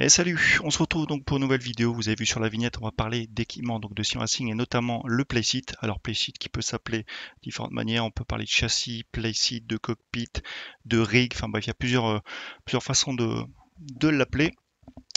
Eh, salut, on se retrouve donc pour une nouvelle vidéo. Vous avez vu sur la vignette, on va parler d'équipement donc de Sim Racing et notamment le playseat. Alors playseat qui peut s'appeler différentes manières. On peut parler de châssis, playseat, de cockpit, de rig. Enfin bref, il y a plusieurs, euh, plusieurs façons de, de l'appeler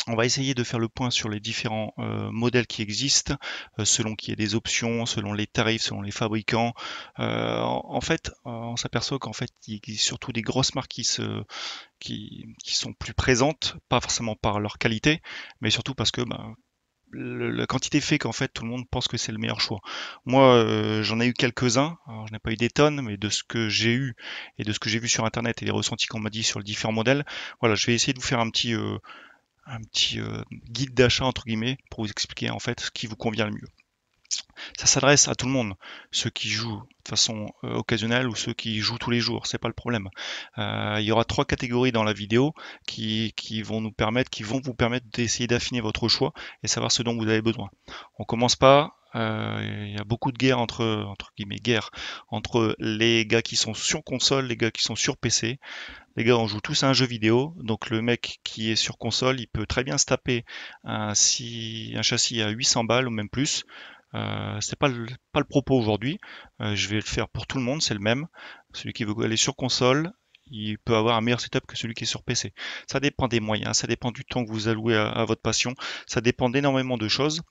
on va essayer de faire le point sur les différents euh, modèles qui existent, euh, selon qu'il y ait des options, selon les tarifs, selon les fabricants. Euh, en, fait, on s'aperçoit qu'en fait, il existe surtout des grosses marques qui, sont plus présentes, pas forcément par leur qualité, mais surtout parce que ben, la quantité fait qu'en fait tout le monde pense que c'est le meilleur choix. Moi, j'en ai eu quelques-uns, je n'ai pas eu des tonnes, mais de ce que j'ai eu et de ce que j'ai vu sur internet et les ressentis qu'on m'a dit sur les différents modèles, voilà, je vais essayer de vous faire un petit, un petit euh, guide d'achat entre guillemets pour vous expliquer en fait ce qui vous convient le mieux ça s'adresse à tout le monde, ceux qui jouent de façon euh, occasionnelle ou ceux qui jouent tous les jours, c'est pas le problème. Euh, il y aura trois catégories dans la vidéo qui, vont nous permettre, qui vont vous permettre d'essayer d'affiner votre choix et savoir ce dont vous avez besoin. On commence pas euh, il y a beaucoup de guerre entre, guillemets, entre les gars qui sont sur console, les gars qui sont sur PC. Les gars, on joue tous à un jeu vidéo, donc le mec qui est sur console, il peut très bien se taper un châssis à 800 balles ou même plus. Euh, c'est pas le, pas le propos aujourd'hui. Euh, je vais le faire pour tout le monde, c'est le même. Celui qui veut aller sur console, il peut avoir un meilleur setup que celui qui est sur PC. Ça dépend des moyens, ça dépend du temps que vous allouez à, votre passion, ça dépend d'énormément de choses.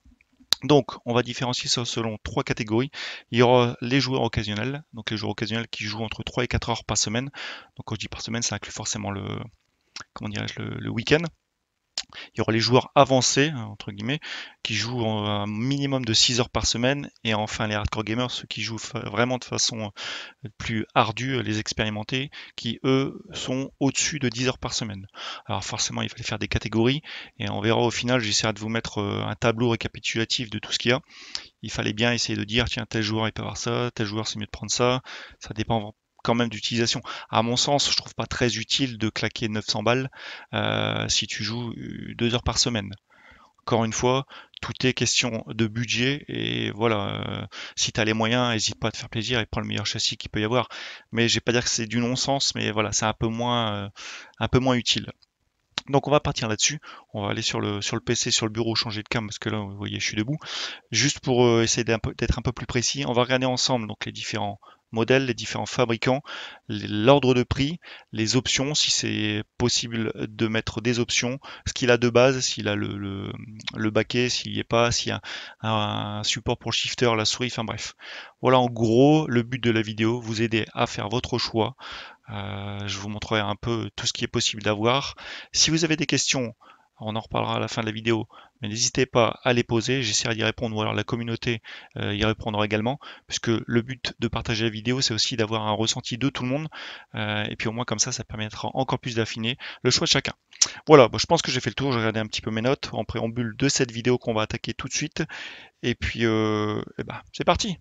Donc, on va différencier ça selon trois catégories. Il y aura les joueurs occasionnels, donc les joueurs occasionnels qui jouent entre 3 et 4 heures par semaine. Donc, quand je dis par semaine, ça inclut forcément le, comment le week-end il y aura les joueurs avancés, hein, entre guillemets, qui jouent un minimum de 6 heures par semaine, et enfin les hardcore gamers, ceux qui jouent vraiment de façon euh, plus ardue, les expérimentés, qui eux sont au-dessus de 10 heures par semaine. Alors forcément, il fallait faire des catégories, et on verra au final, j'essaierai de vous mettre euh, un tableau récapitulatif de tout ce qu'il y a. Il fallait bien essayer de dire, tiens, tel joueur il peut avoir ça, tel joueur c'est mieux de prendre ça, ça dépend quand même d'utilisation. À mon sens, je trouve pas très utile de claquer 900 balles euh, si tu joues euh, deux heures par semaine. Encore une fois, tout est question de budget et voilà. Euh, si tu as les moyens, n'hésite pas à te faire plaisir et prends le meilleur châssis qu'il peut y avoir. Mais je vais pas dire que c'est du non-sens, mais voilà, c'est un peu moins, un peu moins utile. Donc on va partir là-dessus, on va aller sur le, sur le PC, sur le bureau, changer de cam, parce que là, vous voyez, je suis debout. Juste pour essayer d'être un, un, peu plus précis, on va regarder ensemble donc, les différents modèles, les différents fabricants, l'ordre de prix, les options, si c'est possible de mettre des options, ce qu'il a de base, s'il a le, baquet, s'il n'y est pas, s'il y a un, support pour le shifter, la souris, enfin bref. Voilà en gros le but de la vidéo, vous aider à faire votre choix. Euh, je vous montrerai un peu tout ce qui est possible d'avoir. Si vous avez des questions, on en reparlera à la fin de la vidéo, mais n'hésitez pas à les poser, j'essaierai d'y répondre, ou alors la communauté euh, y répondra également, puisque le but de partager la vidéo, c'est aussi d'avoir un ressenti de tout le monde, euh, et puis au moins comme ça, ça permettra encore plus d'affiner le choix de chacun. Voilà, je pense que j'ai fait le tour, j'ai regardé un petit peu mes notes en préambule de cette vidéo qu'on va attaquer tout de suite, et puis euh, eh ben, c'est parti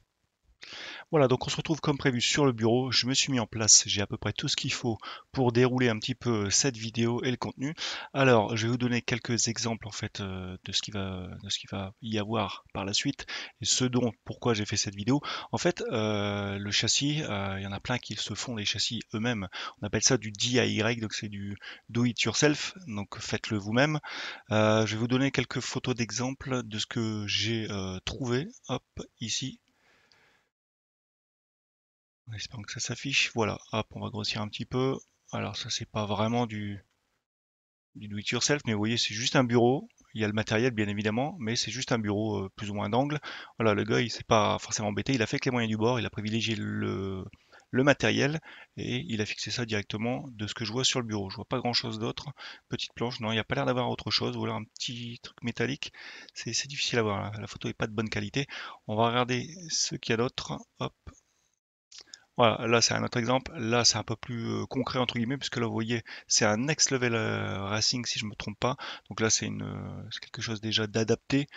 voilà, donc on se retrouve comme prévu sur le bureau. Je me suis mis en place, j'ai à peu près tout ce qu'il faut pour dérouler un petit peu euh, cette vidéo et le contenu. Alors, je vais vous donner quelques exemples en fait euh, de ce qui va, de ce qui va y avoir par la suite et ce dont, pourquoi j'ai fait cette vidéo. En fait, euh, le châssis, il y en a plein qui se font les châssis eux-mêmes. On appelle ça du DIY, donc c'est du do it yourself, donc faites-le vous-même. je vais vous donner quelques photos d'exemples de ce que j'ai trouvé. Hop, ici, Espérons que ça s'affiche. Voilà, hop, on va grossir un petit peu. Alors ça, c'est pas vraiment du, du do yourself, mais vous voyez, c'est juste un bureau. Il y a le matériel, bien évidemment, mais c'est juste un bureau euh, plus ou moins d'angle. Voilà, le gars, il s'est pas forcément embêté. Il a fait que les moyens du bord. Il a privilégié le, le matériel et il a fixé ça directement de ce que je vois sur le bureau. Je vois pas grand chose d'autre. Petite planche, non, il n'y a pas l'air d'avoir autre chose. Voilà un petit truc métallique. C'est difficile à voir. Hein. La photo n'est pas de bonne qualité. On va regarder ce qu'il y a d'autre. Hop, voilà, là c'est un autre exemple. Là c'est un peu plus euh, concret entre guillemets, puisque là vous voyez c'est un next level euh, racing si je ne me trompe pas. Donc là c'est euh, quelque chose déjà d'adapté.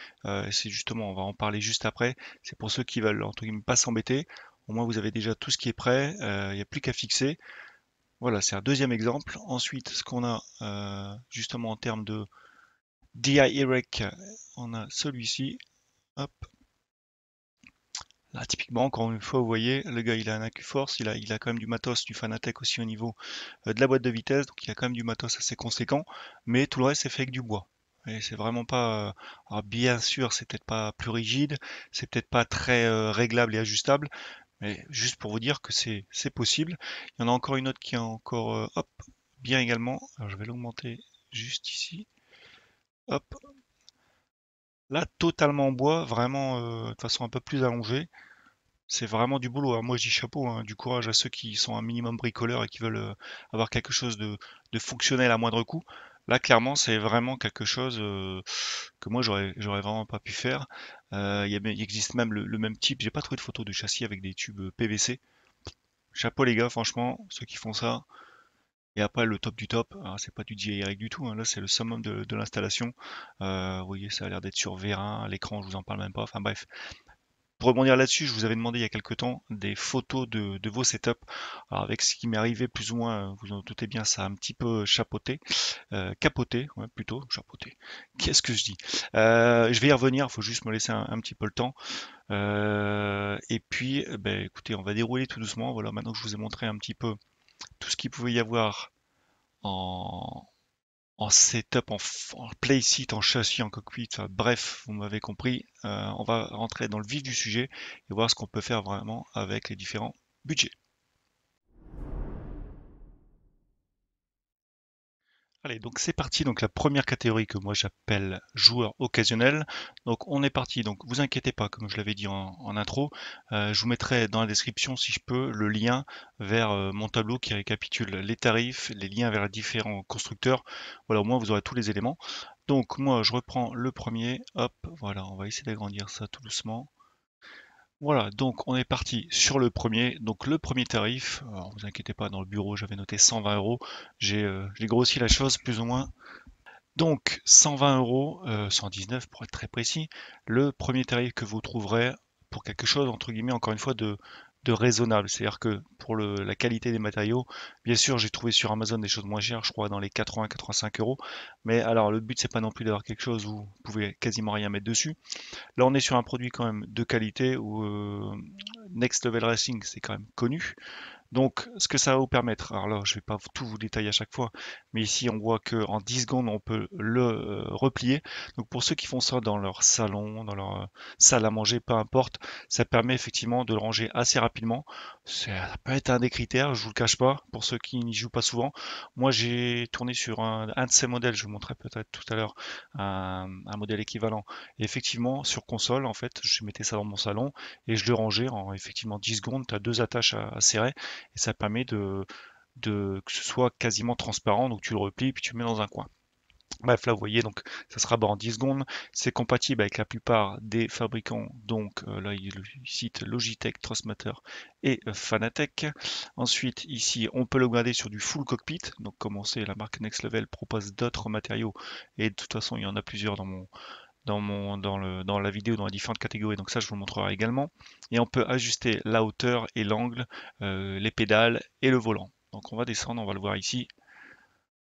c'est justement, on va en parler juste après. C'est pour ceux qui veulent entre guillemets pas s'embêter. Au moins vous avez déjà tout ce qui est prêt. Il n'y a plus qu'à fixer. Voilà, c'est un deuxième exemple. Ensuite, ce qu'on a justement en termes de DI e on a celui-ci. Hop, Là, typiquement, encore une fois, vous voyez, le gars, il a un AQ-Force, il a, il a quand même du matos, du Fanatec aussi au niveau euh, de la boîte de vitesse, donc il a quand même du matos assez conséquent, mais tout le reste, c'est fait avec du bois. Et c'est vraiment pas. Euh, alors bien sûr, c'est peut-être pas plus rigide, c'est peut-être pas très euh, réglable et ajustable, mais juste pour vous dire que c'est possible. Il y en a encore une autre qui est encore hop, bien également. Alors je vais l'augmenter juste ici. Hop, Là, totalement en bois, vraiment euh, de façon un peu plus allongée. C'est vraiment du boulot. Alors hein. moi, je dis chapeau, hein. du courage à ceux qui sont un minimum bricoleurs et qui veulent euh, avoir quelque chose de, fonctionnel à moindre coût. Là, clairement, c'est vraiment quelque chose euh, que moi, j'aurais vraiment pas pu faire. il, il existe même le, le même type. J'ai pas trouvé de photo de châssis avec des tubes PVC. Chapeau les gars, franchement, ceux qui font ça, et après, le top du top, hein, c'est pas du JREC du tout, hein. là c'est le summum de, l'installation. Euh, vous voyez, ça a l'air d'être sur V1, l'écran, je vous en parle même pas. Enfin bref, pour rebondir là-dessus, je vous avais demandé il y a quelques temps des photos de, vos setups. Alors avec ce qui m'est arrivé, plus ou moins, vous en doutez bien, ça a un petit peu chapeauté, euh, capoté, plutôt, chapeauté. Qu'est-ce que je dis euh, Je vais y revenir, il faut juste me laisser un, petit peu le temps. et puis, ben, écoutez, on va dérouler tout doucement. Voilà, maintenant que je vous ai montré un petit peu tout ce qu'il pouvait y avoir en, setup, en, play en châssis, en cockpit, bref, vous m'avez compris, euh, on va rentrer dans le vif du sujet et voir ce qu'on peut faire vraiment avec les différents budgets. Allez, donc c'est parti. Donc la première catégorie que moi j'appelle joueur occasionnel. Donc on est parti. Donc vous inquiétez pas, comme je l'avais dit en, intro, euh, je vous mettrai dans la description, si je peux, le lien vers euh, mon tableau qui récapitule les tarifs, les liens vers les différents constructeurs. Voilà, au moins vous aurez tous les éléments. Donc moi je reprends le premier. Hop, voilà, on va essayer d'agrandir ça tout doucement. Voilà, donc on est parti sur le premier. Donc le premier tarif, ne euh, vous inquiétez pas, dans le bureau j'avais noté 120 euros. Euh, j'ai grossi la chose plus ou moins. Donc 120 euros, 119 euh, pour être très précis, le premier tarif que vous trouverez pour quelque chose entre guillemets encore une fois de, de raisonnable. C'est-à-dire que pour le, la qualité des matériaux, bien sûr, j'ai trouvé sur Amazon des choses moins chères, je crois dans les 80-85 euros. Mais alors, le but, c'est pas non plus d'avoir quelque chose où vous pouvez quasiment rien mettre dessus. Là, on est sur un produit quand même de qualité où euh, Next Level Racing, c'est quand même connu. Donc, ce que ça va vous permettre, alors là, je ne vais pas tout vous détailler à chaque fois, mais ici, on voit qu'en 10 secondes, on peut le euh, replier. Donc, pour ceux qui font ça dans leur salon, dans leur euh, salle à manger, peu importe, ça permet effectivement de le ranger assez rapidement. Ça peut être un des critères, je vous le cache pas, pour ceux qui n'y jouent pas souvent. Moi, j'ai tourné sur un, de ces modèles, je vous montrerai peut-être tout à l'heure un, modèle équivalent. effectivement, sur console, en fait, je mettais ça dans mon salon et je le rangeais en effectivement 10 secondes. Tu as deux attaches à serrer et ça permet de, de, que ce soit quasiment transparent. Donc tu le replies et puis tu le mets dans un coin. Bref, là vous voyez, donc ça sera bas en 10 secondes. C'est compatible avec la plupart des fabricants, donc euh, là il cite Logitech, Trustmatter et euh, Fanatec. Ensuite, ici on peut le garder sur du full cockpit. Donc, comme on sait, la marque Next Level propose d'autres matériaux et de toute façon il y en a plusieurs dans mon, dans, la vidéo, dans les différentes catégories, donc ça je vous le montrerai également. Et on peut ajuster la hauteur et l'angle, euh, les pédales et le volant. Donc on va descendre, on va le voir ici.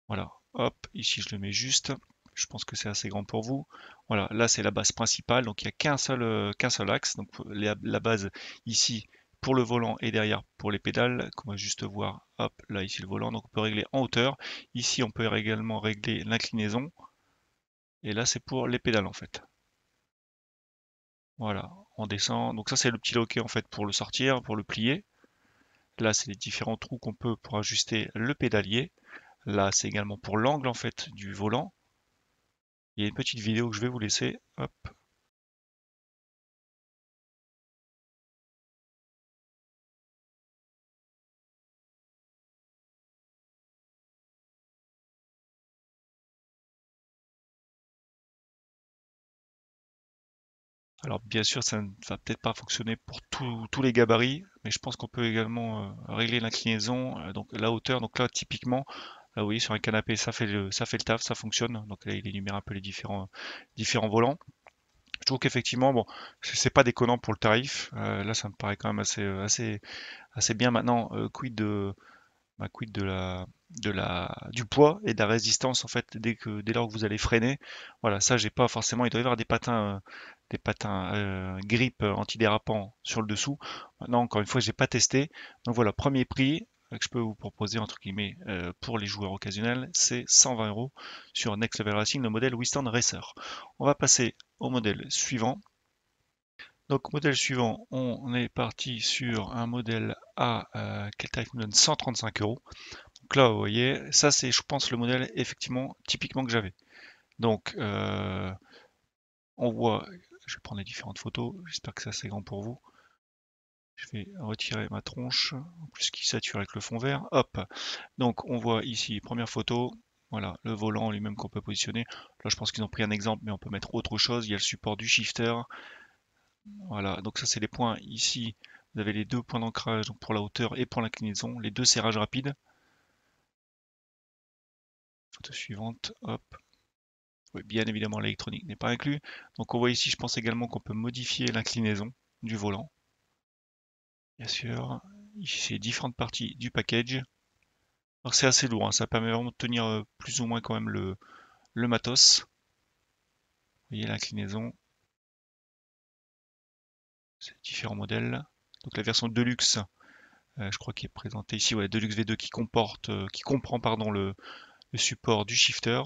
Voilà, hop, ici je le mets juste. Je pense que c'est assez grand pour vous. Voilà, là c'est la base principale, donc il n'y a qu'un seul, euh, qu'un seul axe. Donc la base ici, pour le volant et derrière pour les pédales qu'on va juste voir hop là ici le volant donc on peut régler en hauteur ici on peut également régler l'inclinaison et là, c'est pour les pédales en fait. Voilà, on descend. Donc ça, c'est le petit loquet en fait pour le sortir, pour le plier. Là, c'est les différents trous qu'on peut pour ajuster le pédalier. Là, c'est également pour l'angle en fait du volant. Il y a une petite vidéo que je vais vous laisser. Hop, Alors bien sûr, ça ne va peut-être pas fonctionner pour tous les gabarits, mais je pense qu'on peut également euh, régler l'inclinaison, euh, donc la hauteur. Donc là, typiquement, là, vous voyez sur un canapé, ça fait le, taf, ça fonctionne. Donc là, il énumère un peu les différents, volants. Je trouve qu'effectivement, bon, c'est pas déconnant pour le tarif. Euh, là, ça me paraît quand même assez, assez bien. Maintenant, quid de Ma quid de la, de la, du poids et de la résistance en fait dès que dès lors que vous allez freiner. Voilà, ça j'ai pas forcément. Il doit y avoir des patins, euh, des patins euh, grip euh, antidérapants sur le dessous. Maintenant, encore une fois, j'ai pas testé. Donc voilà, premier prix que je peux vous proposer entre guillemets pour les joueurs occasionnels, c'est 120 euros sur Next Level Racing, le modèle Wistand Racer. On va passer au modèle suivant donc modèle suivant, on est parti sur un modèle A euh, quel tarif nous donne 135 euros. Donc là vous voyez, ça c'est je pense le modèle effectivement typiquement que j'avais. Donc euh, on voit, je vais prendre les différentes photos, j'espère que ça c'est grand pour vous. Je vais retirer ma tronche, en plus qui sature avec le fond vert. Hop. Donc on voit ici, première photo, voilà, le volant lui-même qu'on peut positionner. Là je pense qu'ils ont pris un exemple, mais on peut mettre autre chose. Il y a le support du shifter, voilà, donc ça c'est les points. Ici, vous avez les deux points d'ancrage pour la hauteur et pour l'inclinaison, les deux serrages rapides. Photo suivante, hop. Oui, bien évidemment, l'électronique n'est pas inclus. Donc on voit ici, je pense également qu'on peut modifier l'inclinaison du volant. Bien sûr, ici c'est différentes parties du package. Alors c'est assez lourd, hein. ça permet vraiment de tenir euh, plus ou moins quand même le, le matos. Vous voyez l'inclinaison, différents modèles. Donc la version Deluxe, euh, je crois qui est présentée ici, ouais, Deluxe V2 qui comporte, euh, qui comprend pardon, le, support du shifter.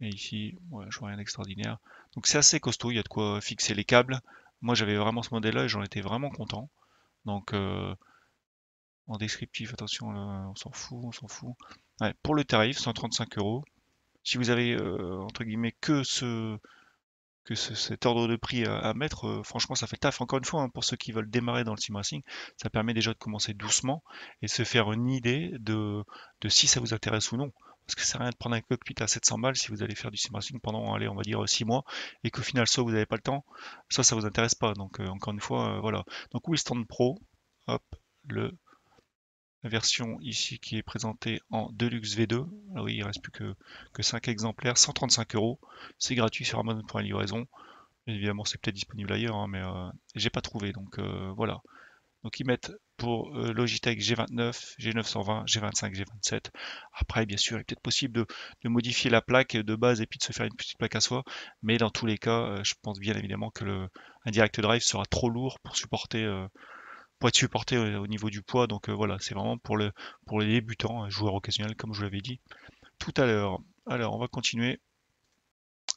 Et ici, ouais, je vois rien d'extraordinaire. Donc c'est assez costaud, il y a de quoi fixer les câbles. Moi j'avais vraiment ce modèle-là et j'en étais vraiment content. Donc euh, en descriptif, attention, on s'en fout, on s'en fout. pour le tarif, 135 euros. Si vous avez entre guillemets que ce, que cet ordre de prix à, mettre, euh, franchement, ça fait taf. Encore une fois, hein, pour ceux qui veulent démarrer dans le simracing ça permet déjà de commencer doucement et de se faire une idée de, de si ça vous intéresse ou non. Parce que ça sert à rien de prendre un cockpit à 700 balles si vous allez faire du sim pendant, allez, on va dire 6 mois et qu'au final, soit vous n'avez pas le temps, soit ça vous intéresse pas. Donc, euh, encore une fois, euh, voilà. Donc, oui, stand pro, hop, le version ici qui est présentée en Deluxe V2. Ah oui, il reste plus que, que 5 exemplaires, 135 euros. C'est gratuit sur Amazon pour la Évidemment, c'est peut-être disponible ailleurs, hein, mais euh, j'ai pas trouvé. Donc euh, voilà. Donc ils mettent pour euh, Logitech G29, G920, G25, G27. Après, bien sûr, il est peut-être possible de, modifier la plaque de base et puis de se faire une petite plaque à soi. Mais dans tous les cas, je pense bien évidemment que le, un direct drive sera trop lourd pour supporter être supporté au, niveau du poids. Donc euh, voilà, c'est vraiment pour, le, pour les débutants, joueurs occasionnels, comme je l'avais dit tout à l'heure. Alors, on va continuer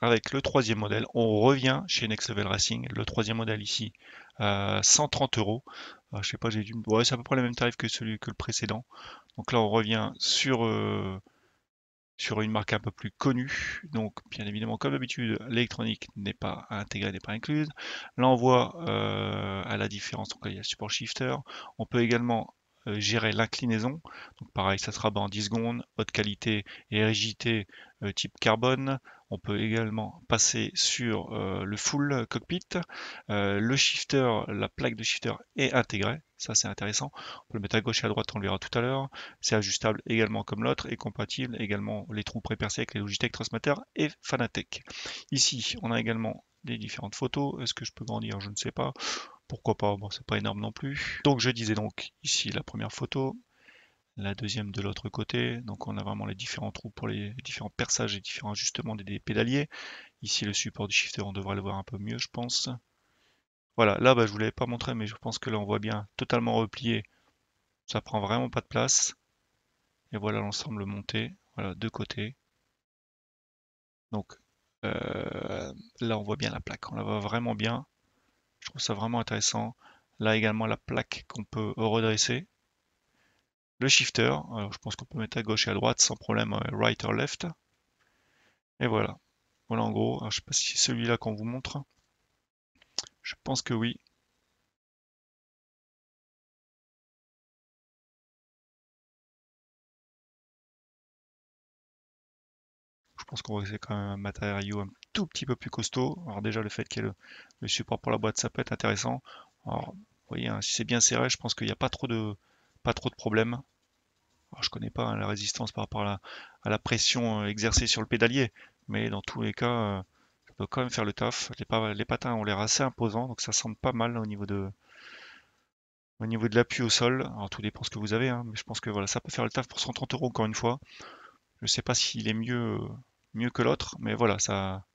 avec le troisième modèle. On revient chez Next Level Racing. Le troisième modèle ici, à euh, 130 euros. Euh, je sais pas, j'ai dû. Ouais, c'est à peu près le même tarif que celui que le précédent. Donc là, on revient sur sur une marque un peu plus connue. Donc, bien évidemment, comme d'habitude, l'électronique n'est pas intégrée, n'est pas incluse. L'envoi euh, à la différence, donc il y a support shifter. On peut également euh, gérer l'inclinaison. Donc, pareil, ça sera bas en 10 secondes. Haute qualité et rigidité, euh, type carbone. On peut également passer sur euh, le full cockpit. Euh, le shifter, la plaque de shifter est intégrée. Ça, c'est intéressant. On peut le mettre à gauche et à droite, on le verra tout à l'heure. C'est ajustable également comme l'autre et compatible également les trous prépercés avec les Logitech Transmatter et Fanatec. Ici, on a également les différentes photos. Est-ce que je peux grandir Je ne sais pas. Pourquoi pas Bon, c'est pas énorme non plus. Donc, je disais donc ici la première photo la deuxième de l'autre côté. Donc on a vraiment les différents trous pour les différents perçages et différents ajustements des pédaliers. Ici le support du shifter, on devrait le voir un peu mieux je pense. Voilà, là bah, je ne vous l'avais pas montré mais je pense que là on voit bien totalement replié. Ça prend vraiment pas de place. Et voilà l'ensemble monté, voilà deux côtés. Donc euh, là on voit bien la plaque, on la voit vraiment bien. Je trouve ça vraiment intéressant. Là également la plaque qu'on peut redresser le shifter. Alors je pense qu'on peut mettre à gauche et à droite sans problème, hein, right or left. Et voilà. Voilà en gros. je ne sais pas si c'est celui-là qu'on vous montre. Je pense que oui. Je pense qu'on va essayer quand même un matériau un tout petit peu plus costaud. Alors déjà le fait qu'il y ait le, support pour la boîte ça peut être intéressant. Alors vous voyez hein, si c'est bien serré je pense qu'il n'y a pas trop de, pas trop de problèmes. je connais pas hein, la résistance par rapport à la, pression euh, exercée sur le pédalier, mais dans tous les cas, euh, je ça quand même faire le taf. Les, les patins ont l'air assez imposants, donc ça semble pas mal au niveau de au niveau de l'appui au sol. Alors tout dépend ce que vous avez, hein, mais je pense que voilà, ça peut faire le taf pour 130 euros encore une fois. Je sais pas s'il est mieux mieux que l'autre, mais voilà, ça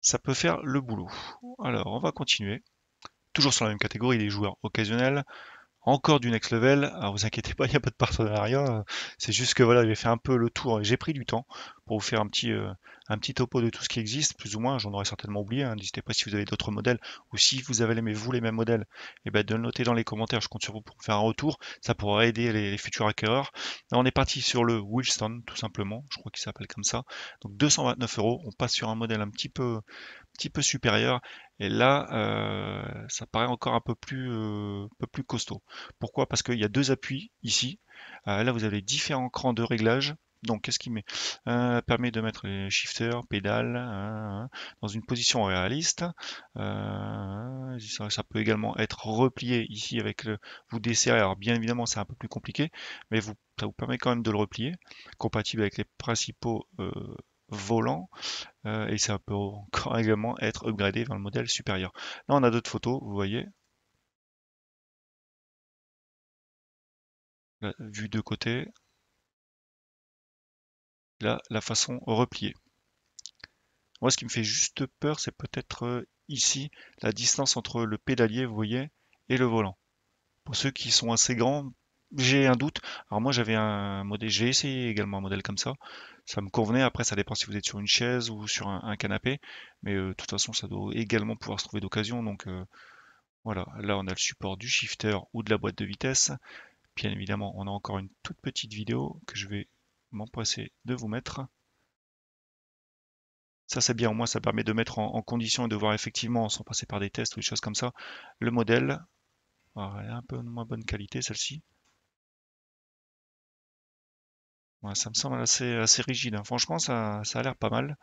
ça peut faire le boulot. Alors on va continuer toujours sur la même catégorie, les joueurs occasionnels. Encore du next level. Alors vous inquiétez pas, il n'y a pas de partenariat. C'est juste que voilà, j'ai fait un peu le tour. et J'ai pris du temps pour vous faire un petit, euh, un petit topo de tout ce qui existe, plus ou moins. J'en aurais certainement oublié. Hein. N'hésitez pas si vous avez d'autres modèles ou si vous avez aimé vous les mêmes modèles, et eh ben, de le noter dans les commentaires. Je compte sur vous pour faire un retour. Ça pourra aider les, futurs acquéreurs. on est parti sur le Wilson, tout simplement. Je crois qu'il s'appelle comme ça. Donc 229 euros. On passe sur un modèle un petit peu petit peu supérieur. Et là, euh, ça paraît encore un peu plus, euh, peu plus costaud. Pourquoi Parce qu'il y a deux appuis ici. Euh, là, vous avez différents crans de réglage. Donc, qu'est-ce qui met Permet de mettre les shifters, pédales, hein, hein, hein, dans une position réaliste. Ça, peut également être replié ici avec le vous desserrez. Alors, bien évidemment, c'est un peu plus compliqué, mais vous, ça vous permet quand même de le replier, compatible avec les principaux volant euh, et ça peut encore également être upgradé vers le modèle supérieur. Là on a d'autres photos, vous voyez. La vue de côté. Là, la façon repliée. Moi, ce qui me fait juste peur, c'est peut-être euh, ici la distance entre le pédalier, vous voyez, et le volant. Pour ceux qui sont assez grands, j'ai un doute. Alors moi j'avais un modèle, j'ai essayé également un modèle comme ça. Ça me convenait. Après ça dépend si vous êtes sur une chaise ou sur un, canapé, mais euh, de toute façon ça doit également pouvoir se trouver d'occasion. Donc euh, voilà, là on a le support du shifter ou de la boîte de vitesse. Bien évidemment, on a encore une toute petite vidéo que je vais m'empresser de vous mettre. Ça c'est bien, au moins ça permet de mettre en, condition et de voir effectivement, sans passer par des tests ou des choses comme ça, le modèle. Alors, un peu moins bonne qualité celle-ci ça me semble assez, rigide. Hein. Franchement, ça, a l'air pas mal.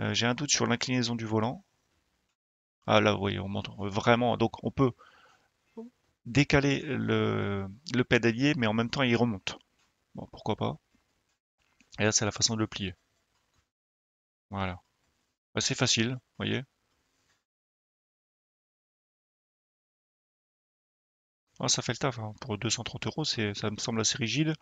Euh, j'ai un doute sur l'inclinaison du volant. Ah là, vous voyez, on monte euh, vraiment. Donc, on peut décaler le, pédalier, mais en même temps, il remonte. Bon, pourquoi pas. Et là, c'est la façon de le plier. Voilà. Bah, c'est facile, vous voyez. Oh, ça fait le taf. Hein. Pour 230 euros, ça me semble assez rigide.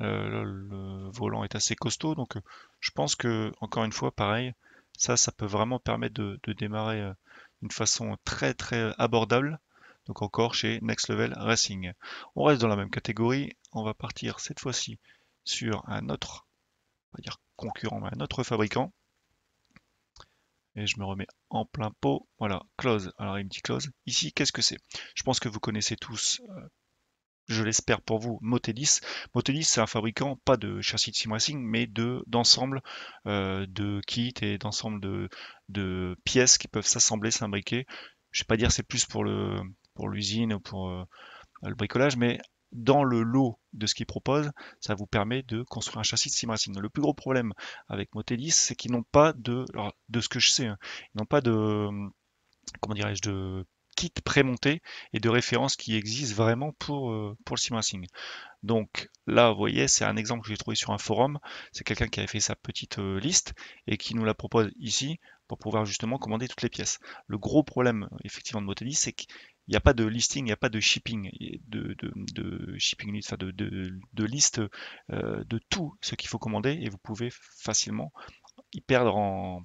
Euh, le volant est assez costaud, donc euh, je pense que, encore une fois, pareil, ça, ça peut vraiment permettre de, démarrer euh, d'une façon très très abordable. Donc encore chez Next Level Racing. On reste dans la même catégorie. On va partir cette fois-ci sur un autre, dire concurrent, un autre fabricant. Et je me remets en plein pot. Voilà, close. Alors il me dit close. Ici, qu'est-ce que c'est Je pense que vous connaissez tous je l'espère pour vous, Motelis. Motelis, c'est un fabricant, pas de châssis de sim racing, mais de d'ensemble euh, de kits et d'ensemble de, pièces qui peuvent s'assembler, s'imbriquer. Je ne vais pas dire c'est plus pour le pour l'usine ou pour euh, le bricolage, mais dans le lot de ce qu'ils proposent, ça vous permet de construire un châssis de sim racing. Le plus gros problème avec Motelis, c'est qu'ils n'ont pas de alors, de ce que je sais, hein, ils n'ont pas de comment dirais-je de kit prémonté et de références qui existe vraiment pour, euh, pour le simracing. Donc là, vous voyez, c'est un exemple que j'ai trouvé sur un forum. C'est quelqu'un qui avait fait sa petite euh, liste et qui nous la propose ici pour pouvoir justement commander toutes les pièces. Le gros problème, effectivement, de Motelli, c'est qu'il n'y a pas de listing, il n'y a pas de shipping, de, shipping list, enfin de, liste euh, de tout ce qu'il faut commander et vous pouvez facilement y perdre en,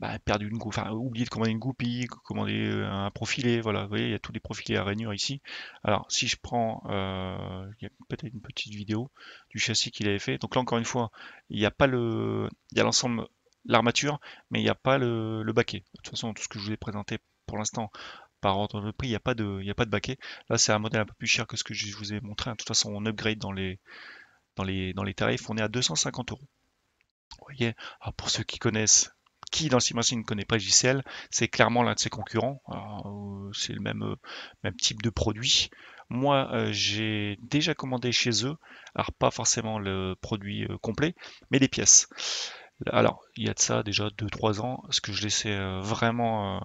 bah, perdu une enfin, oublié de commander une goupille, commander euh, un profilé, voilà, vous voyez, il y a tous les profilés à rainure ici. Alors, si je prends, euh, il y a peut-être une petite vidéo du châssis qu'il avait fait. Donc là, encore une fois, il n'y a pas le, il y a l'ensemble, l'armature, mais il n'y a pas le, le baquet. De toute façon, tout ce que je vous ai présenté pour l'instant, par ordre de prix, il n'y a pas de, a pas de baquet. Là, c'est un modèle un peu plus cher que ce que je vous ai montré. De toute façon, on upgrade dans les, dans les, dans les tarifs. On est à 250 euros. Vous voyez, pour ceux qui connaissent qui dans le Simracing ne connaît pas JCL, c'est clairement l'un de ses concurrents. Hein, euh, c'est le même, euh, même type de produit. Moi, euh, j'ai déjà commandé chez eux, alors pas forcément le produit complet, mais les pièces. Alors, il y a de ça déjà 2-3 ans, ce que je laissais vraiment...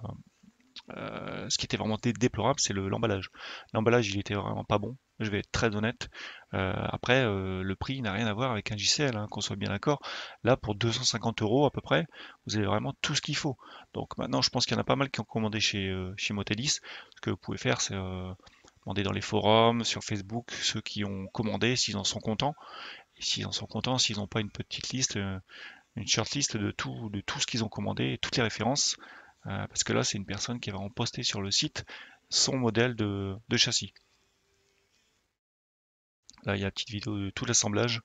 ce qui était vraiment déplorable, c'est l'emballage. l'emballage, il était vraiment pas bon je vais être très honnête. Euh, après, euh, le prix n'a rien à voir avec un JCL, hein, qu'on soit bien d'accord. Là, pour 250 euros à peu près, vous avez vraiment tout ce qu'il faut. Donc maintenant, je pense qu'il y en a pas mal qui ont commandé chez, euh, Motelis. Ce que vous pouvez faire, c'est demander dans les forums, sur Facebook, ceux qui ont commandé, s'ils en sont contents. Et s'ils en sont contents, s'ils n'ont pas une petite liste, une shortlist de tout, de tout ce qu'ils ont commandé et toutes les références. parce que là, c'est une personne qui va en poster sur le site son modèle de châssis. Là, il y a une petite vidéo de tout l'assemblage.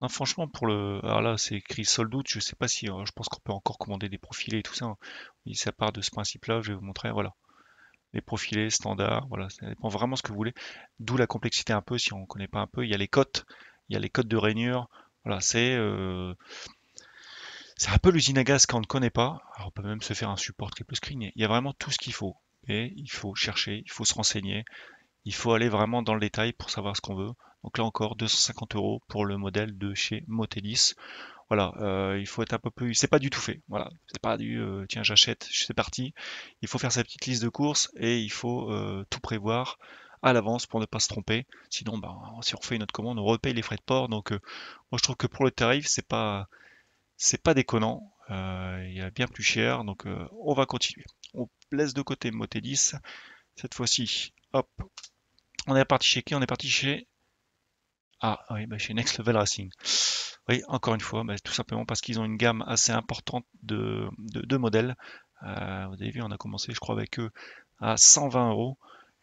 Non, franchement, pour le. Alors là, c'est écrit sold out. Je sais pas si. Euh, je pense qu'on peut encore commander des profilés et tout ça. Hein. ça part de ce principe-là. Je vais vous montrer. Voilà. Les profilés standards. Voilà. Ça dépend vraiment ce que vous voulez. D'où la complexité un peu si on ne connaît pas un peu. Il y a les cotes. Il y a les cotes de rainure. Voilà. C'est. Euh, c'est un peu l'usine à gaz qu'on ne connaît pas. on peut même se faire un support triple screen. Il y a vraiment tout ce qu'il faut il faut chercher, il faut se renseigner, il faut aller vraiment dans le détail pour savoir ce qu'on veut. Donc là encore 250 euros pour le modèle de chez Motelis. Voilà, euh, il faut être un peu plus. C'est pas du tout fait. Voilà, c'est pas du euh, tiens j'achète, c'est parti. Il faut faire sa petite liste de courses et il faut euh, tout prévoir à l'avance pour ne pas se tromper. Sinon, ben, si on fait une autre commande, on repaye les frais de port. Donc moi je trouve que pour le tarif, c'est pas c'est pas déconnant. Euh, il y a bien plus cher, donc euh, on va continuer. On laisse de côté Motelis. Cette fois-ci, hop, on est parti chez qui On est parti chez... Ah oui, bah, chez Next Level Racing. Oui, encore une fois, bah, tout simplement parce qu'ils ont une gamme assez importante de, modèles. Euh, vous avez vu, on a commencé, je crois, avec eux à 120 euros.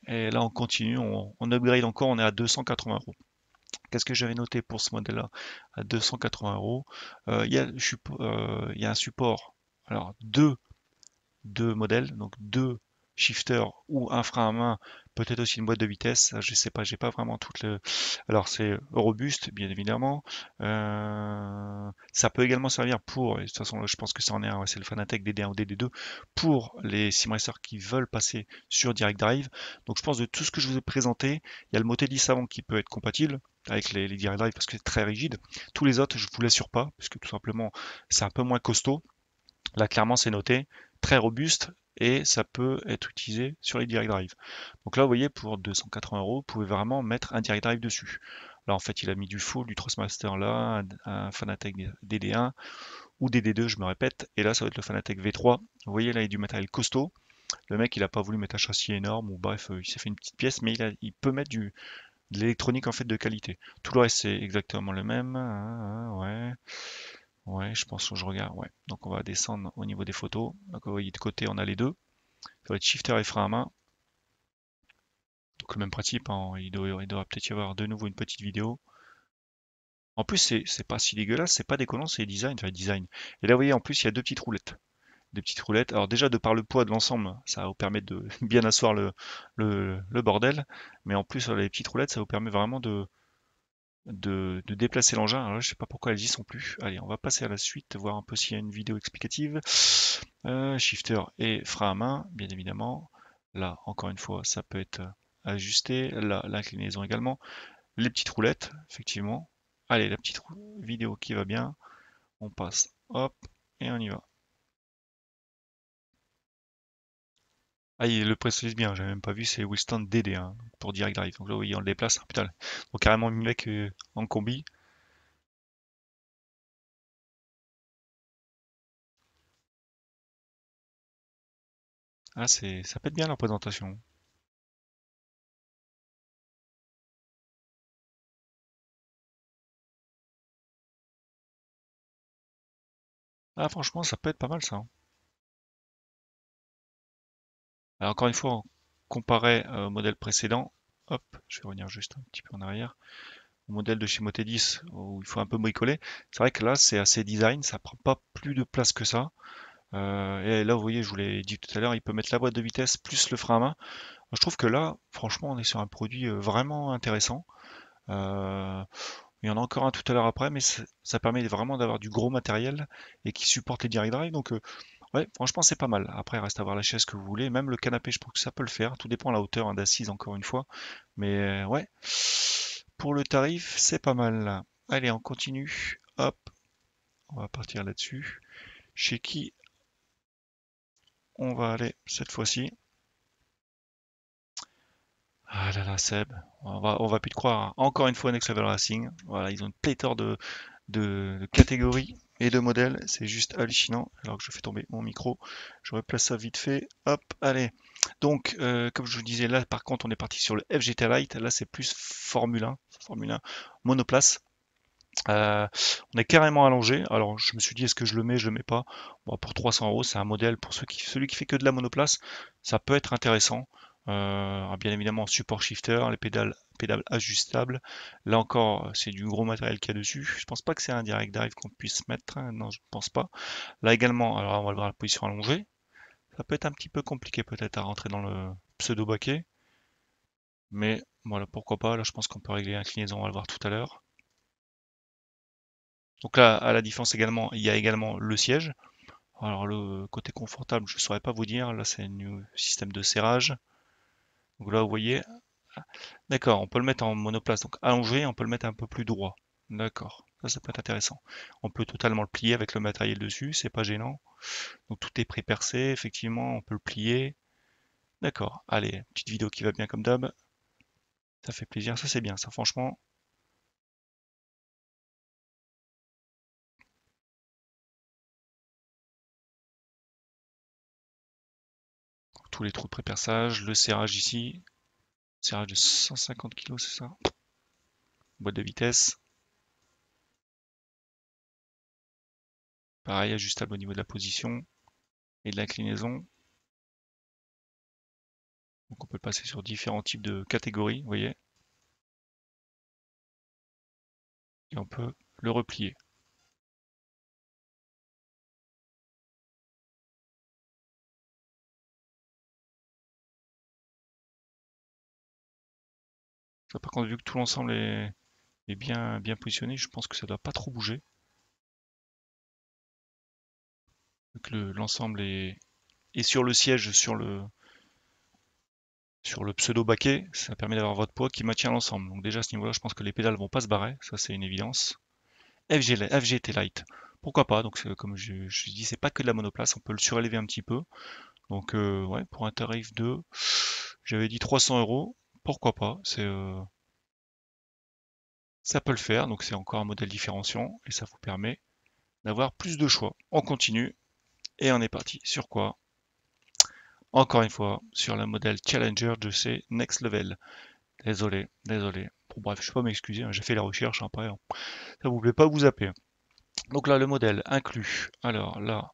Et là, on continue, on, on upgrade encore, on est à 280 euros. Qu'est-ce que j'avais noté pour ce modèle-là à 280 euros euh, euh, Il y a un support. Alors, deux, deux modèles, donc deux shifter ou un frein à main, peut-être aussi une boîte de vitesse. Je sais pas, j'ai pas vraiment tout le. Alors c'est robuste, bien évidemment. Euh, ça peut également servir pour, de toute façon, je pense que ça en est, c'est le Fanatec DD1 ou DD2 pour les simracers qui veulent passer sur Direct Drive. Donc je pense de tout ce que je vous ai présenté, il y a le motel 10 avant qui peut être compatible avec les, les Direct Drive parce que c'est très rigide. Tous les autres, je vous l'assure pas, parce que tout simplement, c'est un peu moins costaud. Là, clairement, c'est noté très robuste et ça peut être utilisé sur les direct drive. Donc là, vous voyez, pour 280 euros, vous pouvez vraiment mettre un direct drive dessus. Là, en fait, il a mis du Full, du Trustmaster là, un, Fanatec DD1 ou DD2, je me répète. Et là, ça va être le Fanatec V3. Vous voyez, là, il y a du matériel costaud. Le mec, il n'a pas voulu mettre un châssis énorme ou bref, euh, il s'est fait une petite pièce, mais il, peut mettre du, de l'électronique en fait de qualité. Tout le reste, c'est exactement le même. Ah, ah, ouais. Ouais, je pense que je regarde. Ouais. Donc on va descendre au niveau des photos. Donc vous voyez de côté, on a les deux. Ça va être shifter et frein à main. Donc le même principe, hein. il doit, peut-être y avoir de nouveau une petite vidéo. En plus, c'est pas si dégueulasse, c'est pas déconnant, c'est design, design. Et là, vous voyez, en plus, il y a deux petites roulettes. Des petites roulettes. Alors déjà, de par le poids de l'ensemble, ça va vous permettre de bien asseoir le, le, le bordel. Mais en plus, les petites roulettes, ça vous permet vraiment de, de, déplacer l'engin. je euh, ne je sais pas pourquoi elles y sont plus. Allez, on va passer à la suite, voir un peu s'il y a une vidéo explicative. Euh, shifter et frein à main, bien évidemment. Là, encore une fois, ça peut être euh, ajusté. Là, l'inclinaison également. Les petites roulettes, effectivement. Allez, la petite vidéo qui va bien. On passe, hop, et on y va. Ah, il le précise bien, j'avais même pas vu, c'est Winston DD hein, pour Direct Drive. Donc là, oui, on le déplace. Hein, putain, donc carrément, un mec euh, en combi. Ah, c'est, ça pète bien la présentation. Ah, franchement, ça peut être pas mal ça. Hein. Alors euh, encore une fois, comparé euh, au modèle précédent, hop, je vais revenir juste un petit peu en arrière, au modèle de chez Moté 10 où il faut un peu bricoler, c'est vrai que là c'est assez design, ça prend pas plus de place que ça. Euh, et là vous voyez, je vous l'ai dit tout à l'heure, il peut mettre la boîte de vitesse plus le frein à main. Je trouve que là, franchement, on est sur un produit vraiment intéressant. il y en a encore un tout à l'heure après, mais ça permet vraiment d'avoir du gros matériel et qui supporte les direct drive. Donc Ouais, franchement, c'est pas mal. Après, reste à voir la chaise que vous voulez. Même le canapé, je pense que ça peut le faire. Tout dépend de la hauteur hein, d'assise, encore une fois. Mais euh, ouais, pour le tarif, c'est pas mal. Allez, on continue. Hop, on va partir là-dessus. Chez qui on va aller cette fois-ci Ah là là, Seb, on va, on va plus te croire. Encore une fois, Next Level Racing. Voilà, ils ont une pléthore de, de catégories et deux modèles, c'est juste hallucinant. Alors que je fais tomber mon micro, je replace ça vite fait. Hop, allez. Donc, euh, comme je vous disais, là par contre, on est parti sur le FGT Lite. Là, c'est plus Formule 1, Formule 1 monoplace. Euh, on est carrément allongé. Alors, je me suis dit, est-ce que je le mets, je le mets pas. pour 300 euros, c'est un modèle pour ceux qui, celui qui fait que de la monoplace. Ça peut être intéressant. Euh, bien évidemment, support shifter, les pédales pédale ajustable. Là encore, c'est du gros matériel qu'il y a dessus. Je pense pas que c'est un direct drive qu'on puisse mettre. Hein. Non, je ne pense pas. Là également, alors on va voir la position allongée. Ça peut être un petit peu compliqué peut-être à rentrer dans le pseudo baquet. Mais voilà, pourquoi pas. Là, je pense qu'on peut régler l'inclinaison, on va le voir tout à l'heure. Donc là, à la différence également, il y a également le siège. Alors le côté confortable, je ne saurais pas vous dire. Là, c'est un système de serrage. Donc là, vous voyez, D'accord, on peut le mettre en monoplace, donc allongé, on peut le mettre un peu plus droit. D'accord, ça, peut être intéressant. On peut totalement le plier avec le matériel dessus, c'est pas gênant. Donc tout est pré-percé, effectivement, on peut le plier. D'accord, allez, petite vidéo qui va bien comme d'hab. Ça fait plaisir, ça c'est bien, ça franchement. Tous les trous de pré-perçage, le serrage ici, serrage de 150 kg, c'est ça Boîte de vitesse. Pareil, ajustable au niveau de la position et de l'inclinaison. on peut passer sur différents types de catégories, vous voyez. Et on peut le replier. Bah, par contre, vu que tout l'ensemble est, bien, bien positionné, je pense que ça ne doit pas trop bouger. Vu l'ensemble est, sur le siège, sur le, sur le pseudo baquet, ça permet d'avoir votre poids qui maintient l'ensemble. Donc déjà à ce niveau-là, je pense que les pédales vont pas se barrer, ça c'est une évidence. FGT Light, pourquoi pas Donc comme je, je dis, c'est pas que de la monoplace, on peut le surélever un petit peu. Donc euh, ouais, pour un tarif de, j'avais dit 300 euros, pourquoi pas. C'est euh, ça peut le faire, donc c'est encore un modèle différenciant et ça vous permet d'avoir plus de choix. On continue et on est parti sur quoi Encore une fois sur le modèle Challenger de ces Next Level. Désolé, désolé. bref, je ne peux pas m'excuser, hein, j'ai fait la recherche, hein, après. Ça hein. ça vous plaît pas, vous appeler. Donc là, le modèle inclut, alors là,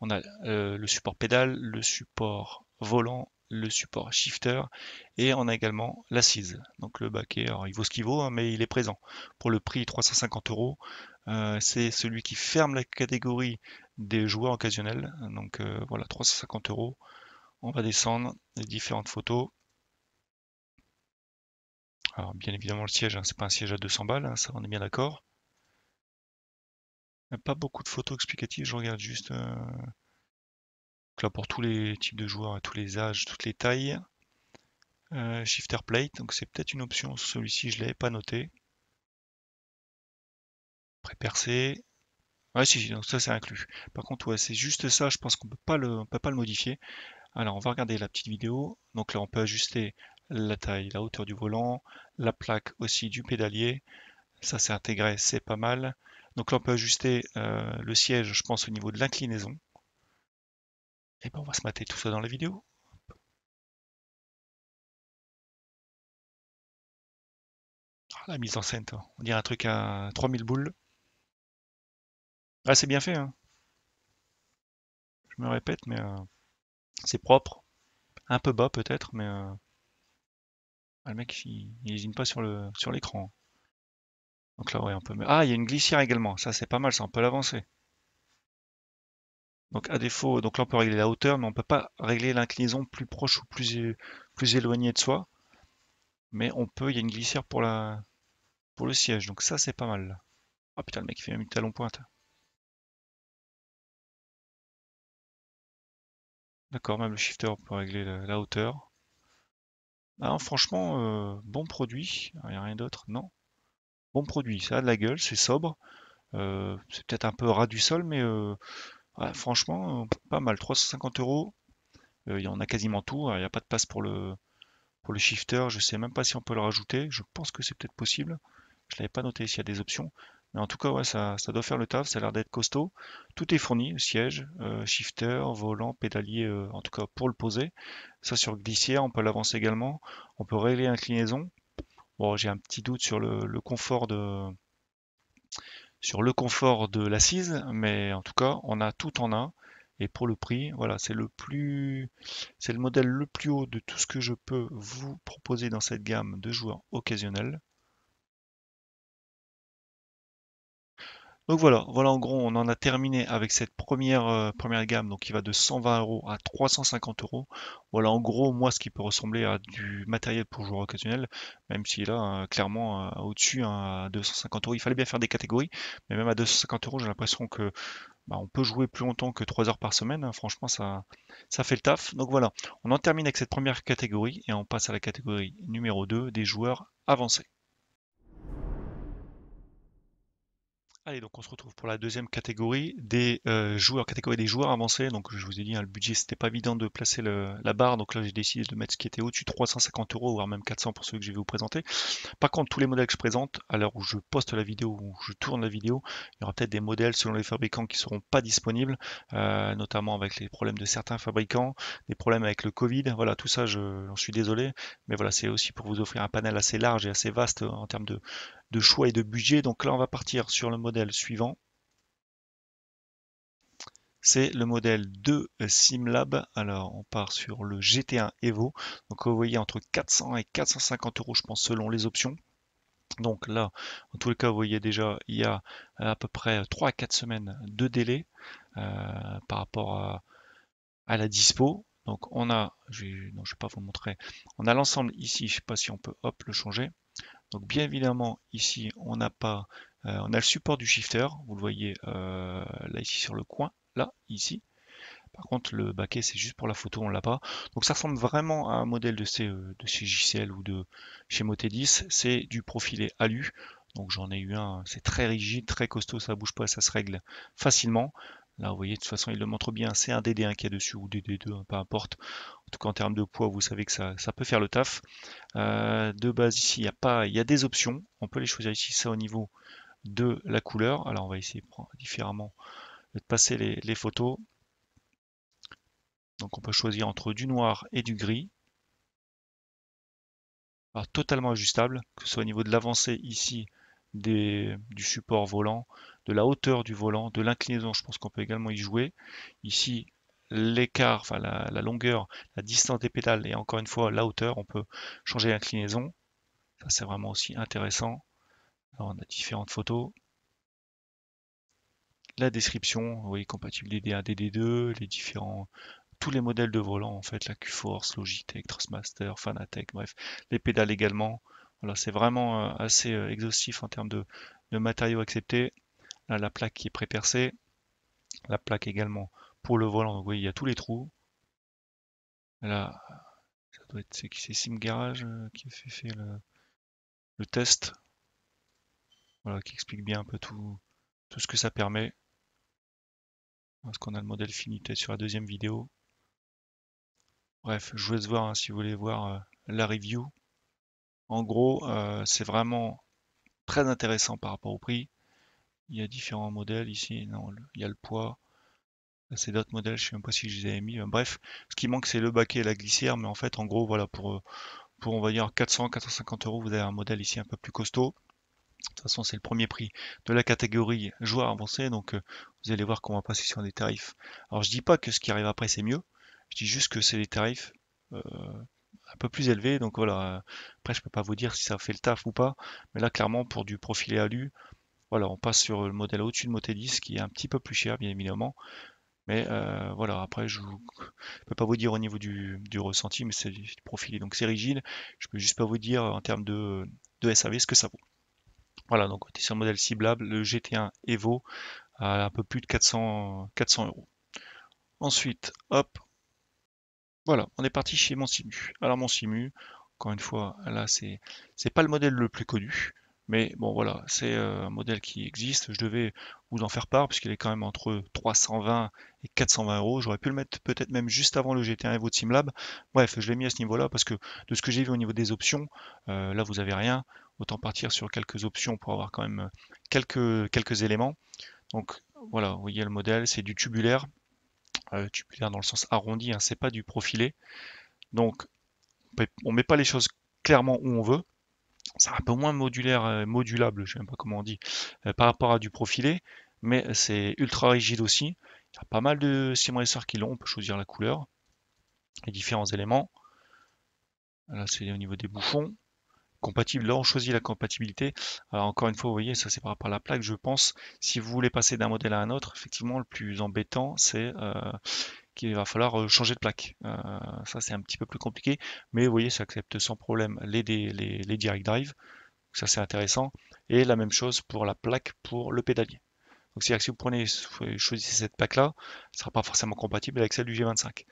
on a euh, le support pédale, le support volant le support shifter et on a également l'assise. Donc le baquet, alors il vaut ce qu'il vaut, hein, mais il est présent. Pour le prix 350 euros, euh, c'est celui qui ferme la catégorie des joueurs occasionnels. Donc euh, voilà, 350 euros. On va descendre les différentes photos. Alors bien évidemment le siège, hein, c'est pas un siège à 200 balles, hein, ça on est bien d'accord. Pas beaucoup de photos explicatives, je regarde juste. Euh, donc là, pour tous les types de joueurs, tous les âges, toutes les tailles. Euh, shifter plate, donc c'est peut-être une option. Celui-ci, je ne l'avais pas noté. Pré-percé. Ouais, si, donc ça, c'est inclus. Par contre, ouais, c'est juste ça. Je pense qu'on ne peut pas le modifier. Alors, on va regarder la petite vidéo. Donc là, on peut ajuster la taille, la hauteur du volant, la plaque aussi du pédalier. Ça, c'est intégré, c'est pas mal. Donc là, on peut ajuster euh, le siège, je pense, au niveau de l'inclinaison. Et eh ben on va se mater tout ça dans la vidéo. Ah, la mise en scène, on dirait un truc à 3000 boules. Ah, c'est bien fait. Hein. Je me répète, mais euh, c'est propre. Un peu bas peut-être, mais euh, ah, le mec, il n'hésite pas sur le sur l'écran. Donc là, ouais, on peut. Ah, il y a une glissière également. Ça, c'est pas mal. Ça, on peut l'avancer. Donc à défaut, donc là on peut régler la hauteur, mais on peut pas régler l'inclinaison plus proche ou plus, éloignée de soi. Mais on peut, il y a une glissière pour, la, pour le siège, donc ça c'est pas mal. Ah oh, putain, le mec il fait même une talon pointe. D'accord, même le shifter on peut régler la, hauteur. Ah, franchement, euh, bon produit. Il ah, n'y a rien d'autre, non Bon produit, ça a de la gueule, c'est sobre. Euh, c'est peut-être un peu ras du sol, mais euh, franchement, pas mal. 350 euros, euh, il y en a quasiment tout. Hein. Il n'y a pas de passe pour le, pour le shifter. Je sais même pas si on peut le rajouter. Je pense que c'est peut-être possible. Je l'avais pas noté s'il y a des options. Mais en tout cas, ça, ça doit faire le taf. Ça a l'air d'être costaud. Tout est fourni siège, euh, shifter, volant, pédalier, euh, en tout cas pour le poser. Ça sur glissière, on peut l'avancer également. On peut régler l'inclinaison. Bon, j'ai un petit doute sur le confort de sur le confort de l'assise, mais en tout cas, on a tout en un. Et pour le prix, voilà, c'est le plus, c'est le modèle le plus haut de tout ce que je peux vous proposer dans cette gamme de joueurs occasionnels. Donc voilà, voilà en gros, on en a terminé avec cette première, euh, première gamme, donc qui va de 120 euros à 350 euros. Voilà en gros, moi, ce qui peut ressembler à du matériel pour joueurs occasionnel, même si là, hein, clairement, euh, au-dessus, hein, à 250 euros, il fallait bien faire des catégories, mais même à 250 euros, j'ai l'impression que bah, on peut jouer plus longtemps que 3 heures par semaine. Hein. franchement, ça, ça fait le taf. Donc voilà, on en termine avec cette première catégorie et on passe à la catégorie numéro 2 des joueurs avancés. Allez, donc on se retrouve pour la deuxième catégorie des euh, joueurs, catégorie des joueurs avancés. Donc je vous ai dit, hein, le budget c'était pas évident de placer la barre, donc là j'ai décidé de mettre ce qui était au-dessus de 350 euros, voire même 400 pour ceux que je vais vous présenter. Par contre, tous les modèles que je présente, à l'heure où je poste la vidéo, où je tourne la vidéo, il y aura peut-être des modèles selon les fabricants qui seront pas disponibles, euh, notamment avec les problèmes de certains fabricants, des problèmes avec le Covid. Voilà, tout ça, j'en je, suis désolé, mais voilà, c'est aussi pour vous offrir un panel assez large et assez vaste euh, en termes de, de choix et de budget. Donc là, on va partir sur le modèle suivant. C'est le modèle de SimLab. Alors, on part sur le GT1 Evo. Donc, vous voyez entre 400 et 450 euros, je pense, selon les options. Donc là, en tous les cas, vous voyez déjà, il y a à peu près 3 à 4 semaines de délai euh, par rapport à, la dispo. Donc on a, je, ne vais pas vous montrer, on a l'ensemble ici, je ne sais pas si on peut hop le changer. Donc bien évidemment, ici, on n'a pas, euh, on a le support du shifter, vous le voyez euh, là ici sur le coin, là, ici. Par contre, le baquet, c'est juste pour la photo, on l'a pas. Donc ça ressemble vraiment à un modèle de ces, euh, de ou de chez Motelis, C'est du profilé alu. Donc j'en ai eu un, c'est très rigide, très costaud, ça bouge pas, ça se règle facilement. Là, vous voyez, de toute façon, il le montre bien. C'est un DD1 qui est dessus ou DD2, hein, peu importe. En tout cas, en termes de poids, vous savez que ça, peut faire le taf. Euh, de base, ici, il y a pas, il y a des options. On peut les choisir ici, ça au niveau de la couleur. Alors, on va essayer de prendre différemment de passer les, photos. Donc, on peut choisir entre du noir et du gris. Alors, ah, totalement ajustable, que ce soit au niveau de l'avancée ici du support volant, de la hauteur du volant, de l'inclinaison. Je pense qu'on peut également y jouer. Ici, l'écart, la, longueur, la distance des pédales et encore une fois la hauteur, on peut changer l'inclinaison. Ça c'est vraiment aussi intéressant. on a différentes photos. La description, oui, compatible DD1, DD2, les différents, tous les modèles de volant en fait, la Q-Force, Logitech, Trustmaster, Fanatec, bref, les pédales également. Voilà, c'est vraiment euh, assez euh, exhaustif en termes de matériaux acceptés la plaque qui est prépercée. La plaque également pour le volant. Donc, vous voyez, il y a tous les trous. Là, ça doit être c'est Sim Garage euh, qui a fait, le, test. Voilà, qui explique bien un peu tout, tout ce que ça permet. Parce qu'on a le modèle fini sur la deuxième vidéo. Bref, je vous laisse voir hein, si vous voulez voir euh, la review. En gros, euh, c'est vraiment très intéressant par rapport au prix il y a différents modèles ici. Non, il y a le poids. C'est d'autres modèles, je ne sais même pas si je les ai mis. Bref, ce qui manque, c'est le baquet et la glissière. Mais en fait, en gros, voilà, pour, euh, pour on va dire 400-450 euros, vous avez un modèle ici un peu plus costaud. De toute façon, c'est le premier prix de la catégorie joueur avancé. Donc, euh, vous allez voir qu'on va passer sur des tarifs. Alors, je dis pas que ce qui arrive après, c'est mieux. Je dis juste que c'est des tarifs euh, un peu plus élevés. Donc, voilà. Après, je ne peux pas vous dire si ça fait le taf ou pas. Mais là, clairement, pour du profilé alu, voilà, on passe sur le modèle au-dessus de Motelis, qui est un petit peu plus cher, bien évidemment. Mais euh, voilà, après, je ne peux pas vous dire au niveau du, ressenti, mais c'est profilé, donc c'est rigide. Je peux juste pas vous dire en termes de, SAV ce que ça vaut. Voilà, donc c'est sur le modèle ciblable, le GT1 Evo à un peu plus de 400, euros. Ensuite, hop, voilà, on est parti chez mon Simu. Alors mon Simu, encore une fois, là, c'est pas le modèle le plus connu. Mais bon, voilà, c'est euh, un modèle qui existe. Je devais vous en faire part puisqu'il est quand même entre 320 et 420 euros. J'aurais pu le mettre peut-être même juste avant le GT1 et votre Simlab. Bref, je l'ai mis à ce niveau-là parce que de ce que j'ai vu au niveau des options, euh, là vous avez rien. Autant partir sur quelques options pour avoir quand même euh, quelques, quelques éléments. Donc voilà, vous voyez le modèle, c'est du tubulaire. tubulaire dans le sens arrondi, hein, c'est pas du profilé. Donc on met pas les choses clairement où on veut c'est un peu moins modulaire, euh, modulable, je ne sais pas comment on dit, euh, par rapport à du profilé, mais c'est ultra rigide aussi. Il y a pas mal de simracers qui l'ont, on peut choisir la couleur, les différents éléments. Là, c'est au niveau des bouffons. Compatible, là on choisit la compatibilité. Alors encore une fois, vous voyez, ça c'est par rapport à la plaque, je pense. Si vous voulez passer d'un modèle à un autre, effectivement, le plus embêtant, c'est euh, il va falloir euh, changer de plaque. Euh, ça, c'est un petit peu plus compliqué, mais vous voyez, ça accepte sans problème les, les, direct drive. Ça, c'est intéressant. Et la même chose pour la plaque pour le pédalier. Donc, cest que si vous prenez, choisissez cette plaque-là, ce sera pas forcément compatible avec celle du G25.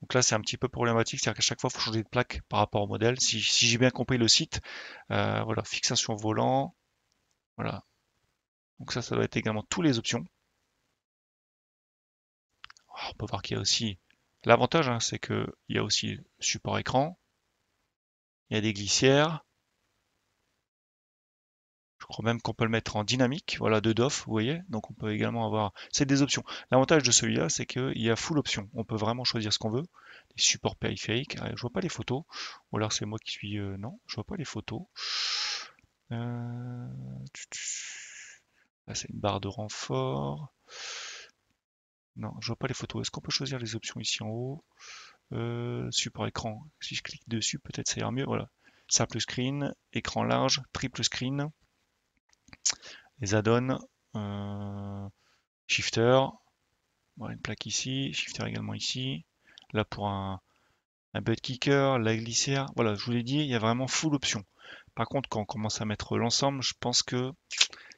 Donc là, c'est un petit peu problématique, c'est-à-dire qu'à chaque fois, il faut changer de plaque par rapport au modèle. Si, j'ai bien compris le site, euh, voilà, fixation volant, voilà. Donc ça, ça doit être également toutes les options on peut voir qu'il y a aussi l'avantage, hein, c'est qu'il y a aussi support écran, il y a des glissières. Je crois même qu'on peut le mettre en dynamique, voilà, de DOF, vous voyez. Donc on peut également avoir, c'est des options. L'avantage de celui-là, c'est qu'il y a full option. On peut vraiment choisir ce qu'on veut. Des supports périphériques, ah, je vois pas les photos. Ou alors c'est moi qui suis, euh, non, je vois pas les photos. Euh, ah, c'est une barre de renfort. Non, je vois pas les photos. Est-ce qu'on peut choisir les options ici en haut euh, super écran. Si je clique dessus, peut-être ça ira mieux. Voilà. Simple screen, écran large, triple screen, les add-ons, euh, shifter, voilà, une plaque ici, shifter également ici. Là pour un, un butt kicker, la glissière. Voilà, je vous l'ai dit, il y a vraiment full option. Par contre, quand on commence à mettre l'ensemble, je pense que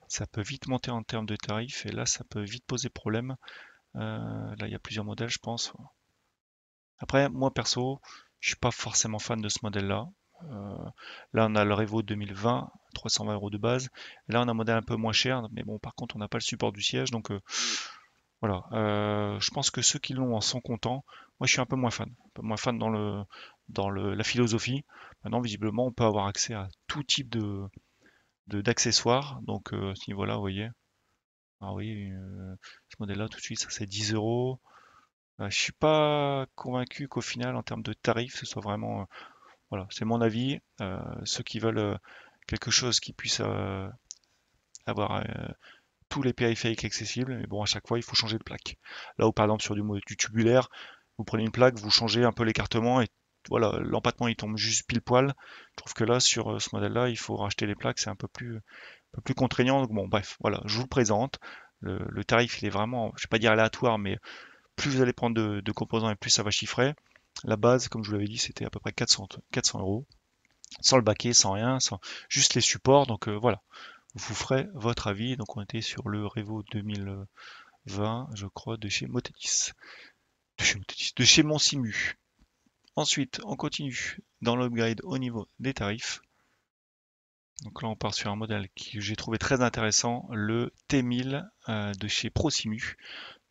ça peut vite monter en termes de tarifs et là ça peut vite poser problème euh, là, il y a plusieurs modèles, je pense. Après, moi perso, je suis pas forcément fan de ce modèle-là. Euh, là, on a le Revo 2020, 320 euros de base. Là, on a un modèle un peu moins cher, mais bon, par contre, on n'a pas le support du siège. Donc, euh, voilà. je pense que ceux qui l'ont en sont contents. Moi, je suis un peu moins fan. Un peu moins fan dans, le, dans la philosophie. Maintenant, visiblement, on peut avoir accès à tout type de d'accessoires. Donc, à ce niveau-là, vous voyez, ah oui, euh, ce modèle-là, tout de suite, ça c'est 10 euros. Euh, je suis pas convaincu qu'au final, en termes de tarifs, ce soit vraiment. Euh, voilà, c'est mon avis. ceux qui veulent quelque chose qui puisse avoir tous les périphériques accessibles, mais bon, à chaque fois, il faut changer de plaque. Là où, par exemple, sur du, du tubulaire, vous prenez une plaque, vous changez un peu l'écartement et voilà, l'empattement il tombe juste pile poil. Je trouve que là, sur euh, ce modèle-là, il faut racheter les plaques, c'est un peu plus, plus contraignant. Donc, bon, bref, voilà, je vous le présente. Le, tarif, il est vraiment, je ne vais pas dire aléatoire, mais plus vous allez prendre de, composants et plus ça va chiffrer. La base, comme je vous l'avais dit, c'était à peu près 400, 400 euros, sans le baquet, sans rien, sans juste les supports. Donc euh, voilà, vous ferez votre avis. Donc on était sur le Revo 2020, je crois, de chez Motetis. De chez Motetis, de chez Monsimu. Ensuite, on continue dans l'upgrade au niveau des tarifs. Donc là, on part sur un modèle que j'ai trouvé très intéressant, le T1000 euh, de chez Prosimu.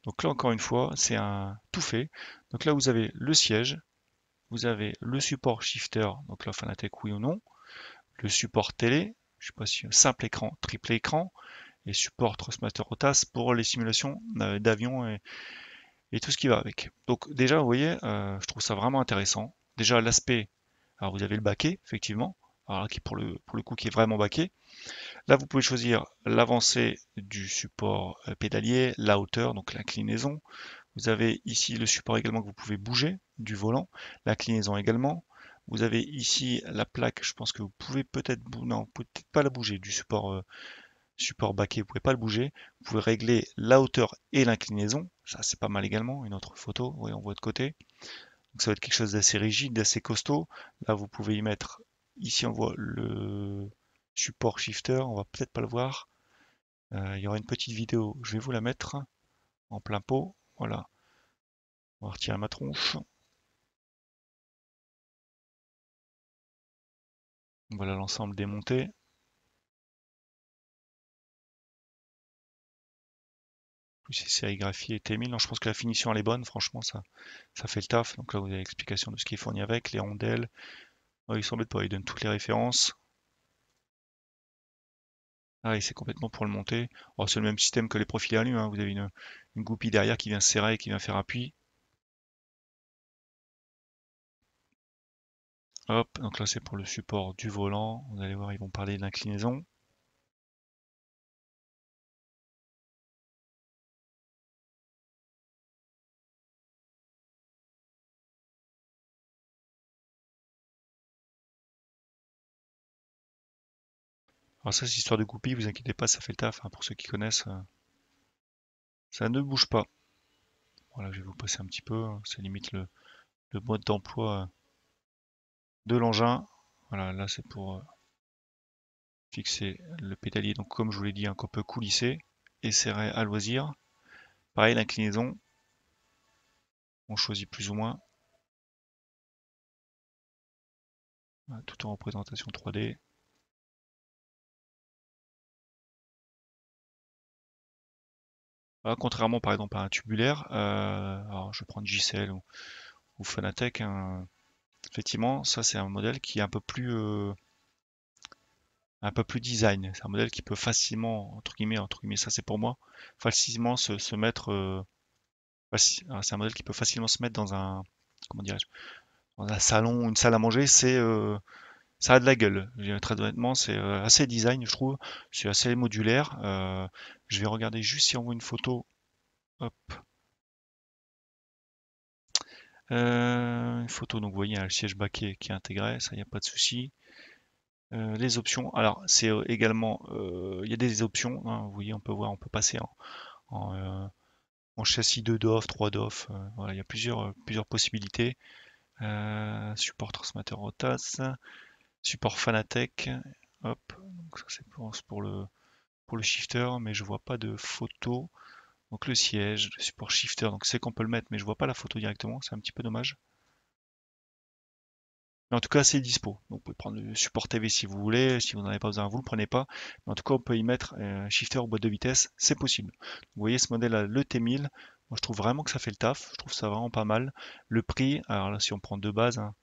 Donc là, encore une fois, c'est un tout fait. Donc là, vous avez le siège, vous avez le support shifter, donc là, Fanatec oui ou non, le support télé, je ne sais pas si euh, simple écran, triple écran, et support transmetteur OTAS pour les simulations euh, d'avion, et, et tout ce qui va avec. Donc déjà, vous voyez, euh, je trouve ça vraiment intéressant. Déjà l'aspect, alors vous avez le baquet, effectivement, qui pour le, pour le coup qui est vraiment baquet. Là, vous pouvez choisir l'avancée du support euh, pédalier, la hauteur, donc l'inclinaison. Vous avez ici le support également que vous pouvez bouger du volant, l'inclinaison également. Vous avez ici la plaque, je pense que vous pouvez peut-être, non, peut-être pas la bouger du support euh, support baquet, vous pouvez pas le bouger. Vous pouvez régler la hauteur et l'inclinaison. Ça, c'est pas mal également. Une autre photo, oui, on voit de côté. Donc ça va être quelque chose d'assez rigide, d'assez costaud. Là, vous pouvez y mettre, ici, on voit le support shifter. On va peut-être pas le voir. Euh, il y aura une petite vidéo. Je vais vous la mettre en plein pot. Voilà. On va retirer ma tronche. Voilà l'ensemble démonté. C'est sérigraphié et témil. je pense que la finition elle est bonne, franchement, ça, ça fait le taf. Donc là, vous avez l'explication de ce qui est fourni avec, les rondelles. il s'embête pas, il donne toutes les références. Ah, c'est complètement pour le monter. Oh, c'est le même système que les profils à hein. Vous avez une, une, goupille derrière qui vient serrer et qui vient faire appui. Hop, donc là c'est pour le support du volant. Vous allez voir, ils vont parler de l'inclinaison. Alors ça, c'est histoire de goupille, vous inquiétez pas, ça fait le taf, hein, pour ceux qui connaissent. Euh, ça ne bouge pas. Voilà, je vais vous passer un petit peu, ça hein, c'est limite le, mode d'emploi euh, de l'engin. Voilà, là c'est pour euh, fixer le pédalier, donc comme je vous l'ai dit, un peu peut coulisser et serrer à loisir. Pareil, l'inclinaison, on choisit plus ou moins. Tout en représentation 3D. Hein, contrairement par exemple à un tubulaire, euh, alors je vais prendre JCL ou, ou Fanatec, hein. effectivement, ça c'est un modèle qui est un peu plus euh, un peu plus design. C'est un modèle qui peut facilement, entre guillemets, entre guillemets, ça c'est pour moi, facilement se, mettre. Euh, hein, c'est un modèle qui peut facilement se mettre dans un, comment dirais dans un salon, une salle à manger. C'est, ça a de la gueule. Très honnêtement, c'est assez design, je trouve. C'est assez modulaire. Je vais regarder juste si on voit une photo. Hop. Euh, une photo, donc vous voyez, un le siège baquet qui est intégré, ça, il n'y a pas de souci. Euh, les options, alors c'est euh, également, il y a des options, hein, vous voyez, on peut voir, on peut passer en, châssis 2 DOF, 3 DOF, voilà, il y a plusieurs, plusieurs possibilités. support transmetteur rotas, support Fanatec, hop, donc ça c'est pour le, pour le shifter, mais je vois pas de photo. Donc le siège, le support shifter, donc c'est qu'on peut le mettre, mais je vois pas la photo directement, c'est un petit peu dommage. Mais en tout cas, c'est dispo. Donc vous pouvez prendre le support TV si vous voulez, si vous n'en avez pas besoin, vous le prenez pas. Mais en tout cas, on peut y mettre un euh, shifter ou boîte de vitesse, c'est possible. Vous voyez ce modèle là, le T1000, moi je trouve vraiment que ça fait le taf, je trouve ça vraiment pas mal. Le prix, alors là si on prend de base, hein.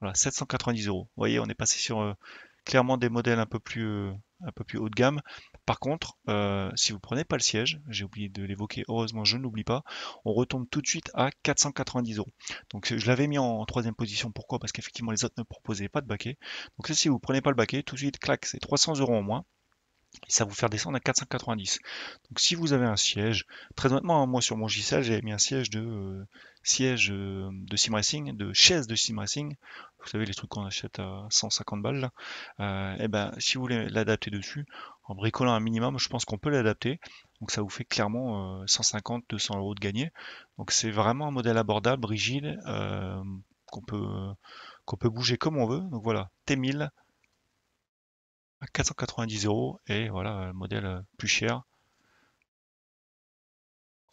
voilà, 790 euros. Vous voyez, on est passé sur euh, clairement des modèles un peu plus, euh, un peu plus haut de gamme. Par contre, euh, si vous ne prenez pas le siège, j'ai oublié de l'évoquer, heureusement je ne l'oublie pas, on retombe tout de suite à 490 euros. Donc je l'avais mis en troisième position, pourquoi Parce qu'effectivement les autres ne proposaient pas de baquet. Donc si vous prenez pas le baquet, tout de suite, clac, c'est 300 euros en moins ça vous fait descendre à 490. Donc si vous avez un siège, très honnêtement, hein, moi sur mon JCL, j'avais mis un siège de euh, siège euh, de sim racing, de chaise de sim racing. Vous savez les trucs qu'on achète à 150 balles. et euh, eh ben si vous voulez l'adapter dessus, en bricolant un minimum, je pense qu'on peut l'adapter. Donc ça vous fait clairement 150-200 euros de gagner. Donc c'est vraiment un modèle abordable, rigide, qu'on peut qu'on peut bouger comme on veut. Donc voilà, T1000 490 euros. Et voilà, euh, le modèle euh, plus cher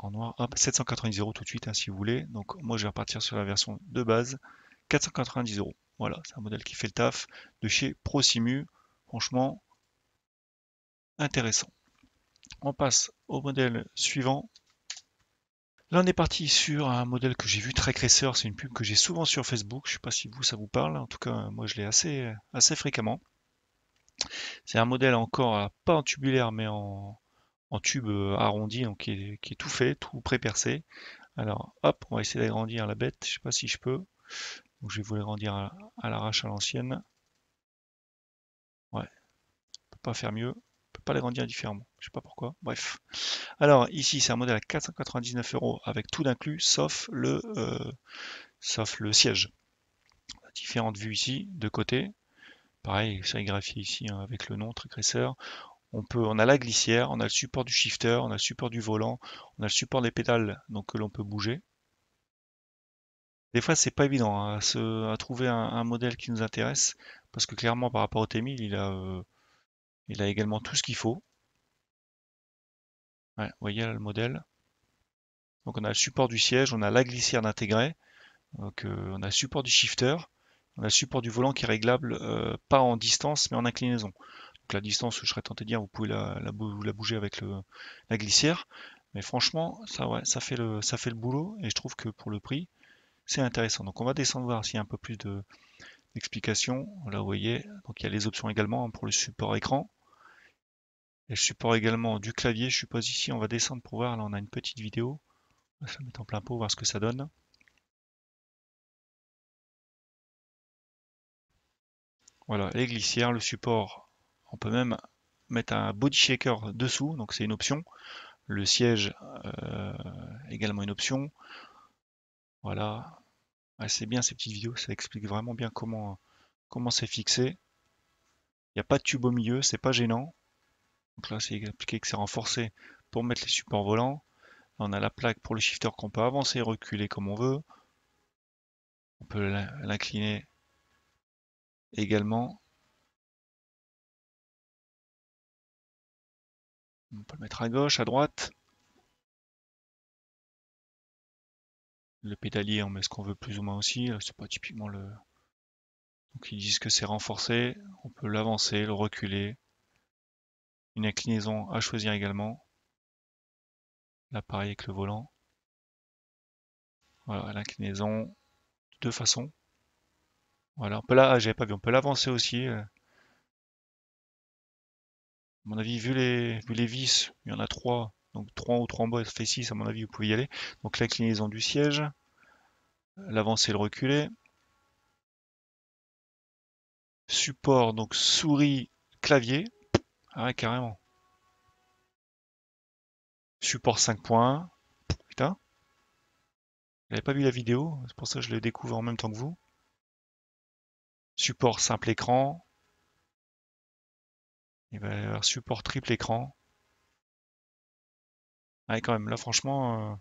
en noir, 790 euros tout de suite hein, si vous voulez. Donc moi je vais repartir sur la version de base, 490 euros. Voilà, c'est un modèle qui fait le taf de chez Prosimu. Franchement, intéressant. On passe au modèle suivant. Là on est parti sur un modèle que j'ai vu très cresseur c'est une pub que j'ai souvent sur Facebook, je sais pas si vous ça vous parle, en tout cas moi je l'ai assez, euh, assez fréquemment. C'est un modèle encore, euh, pas en tubulaire, mais en, tube euh, arrondi, donc qui est, tout fait, tout pré-percé. Alors, hop, on va essayer d'agrandir la bête. Je sais pas si je peux. je vais vous l'agrandir à, l'arrache à l'ancienne. Ouais, on peut pas faire mieux. On ne peut pas l'agrandir différemment. Je ne sais pas pourquoi. Bref. Alors, ici, c'est un modèle à 499 euros avec tout d'inclus, sauf le, euh, sauf le siège. Différentes vues ici, de côté. Pareil, ça est graphié ici hein, avec le nom très On, peut, on a la glissière, on a le support du shifter, on a le support du volant, on a le support des pédales donc que l'on peut bouger. Des fois, c'est pas évident hein, à, trouver un, modèle qui nous intéresse parce que clairement, par rapport au T1000, euh, il a, également tout ce qu'il faut. vous voyez le modèle. Donc, on a le support du siège, on a la glissière d'intégrer, euh, on a le support du shifter, on a le support du volant qui est réglable euh, pas en distance mais en inclinaison. Donc la distance, je serais tenté de dire, vous pouvez la, bouger avec la glissière. Mais franchement, ça, fait le, boulot et je trouve que pour le prix, c'est intéressant. Donc on va descendre voir s'il y a un peu plus d'explications. Là, vous voyez, donc il y a les options également hein, pour le support écran. Et le support également du clavier, je suppose ici, on va descendre pour voir. Là, on a une petite vidéo. On va se mettre en plein pot, voir ce que ça donne. Voilà, les glissières, le support. On peut même mettre un body shaker dessous, donc c'est une option. Le siège, euh, également une option. Voilà. assez c'est bien ces petites vidéos, ça explique vraiment bien comment c'est fixé. Il n'y a pas de tube au milieu, c'est pas gênant. Donc là, c'est expliqué que c'est renforcé pour mettre les supports volants. on a la plaque pour le shifter qu'on peut avancer et reculer comme on veut. On peut l'incliner également On peut le mettre à gauche, à droite. Le pédalier, on met ce qu'on veut plus ou moins aussi. Euh, c'est pas typiquement le. Donc ils disent que c'est renforcé. On peut l'avancer, le reculer. Une inclinaison à choisir également. L'appareil avec le volant. Voilà, l'inclinaison de deux façons. Voilà, on peut j'avais pas vu, on peut l'avancer aussi. Euh. À mon avis, vu les, les vis, il y en a trois, Donc trois ou trois 3 en bas, ça fait 6, à mon avis, vous pouvez y aller. Donc l'inclinaison du siège, l'avancer le reculer. Support, donc souris, clavier. Ah carrément. Support 5.1. Putain. n'avez pas vu la vidéo, c'est pour ça que je le découvre en même temps que vous support simple écran. Il va y avoir support triple écran. Ouais, quand même, là, franchement, euh,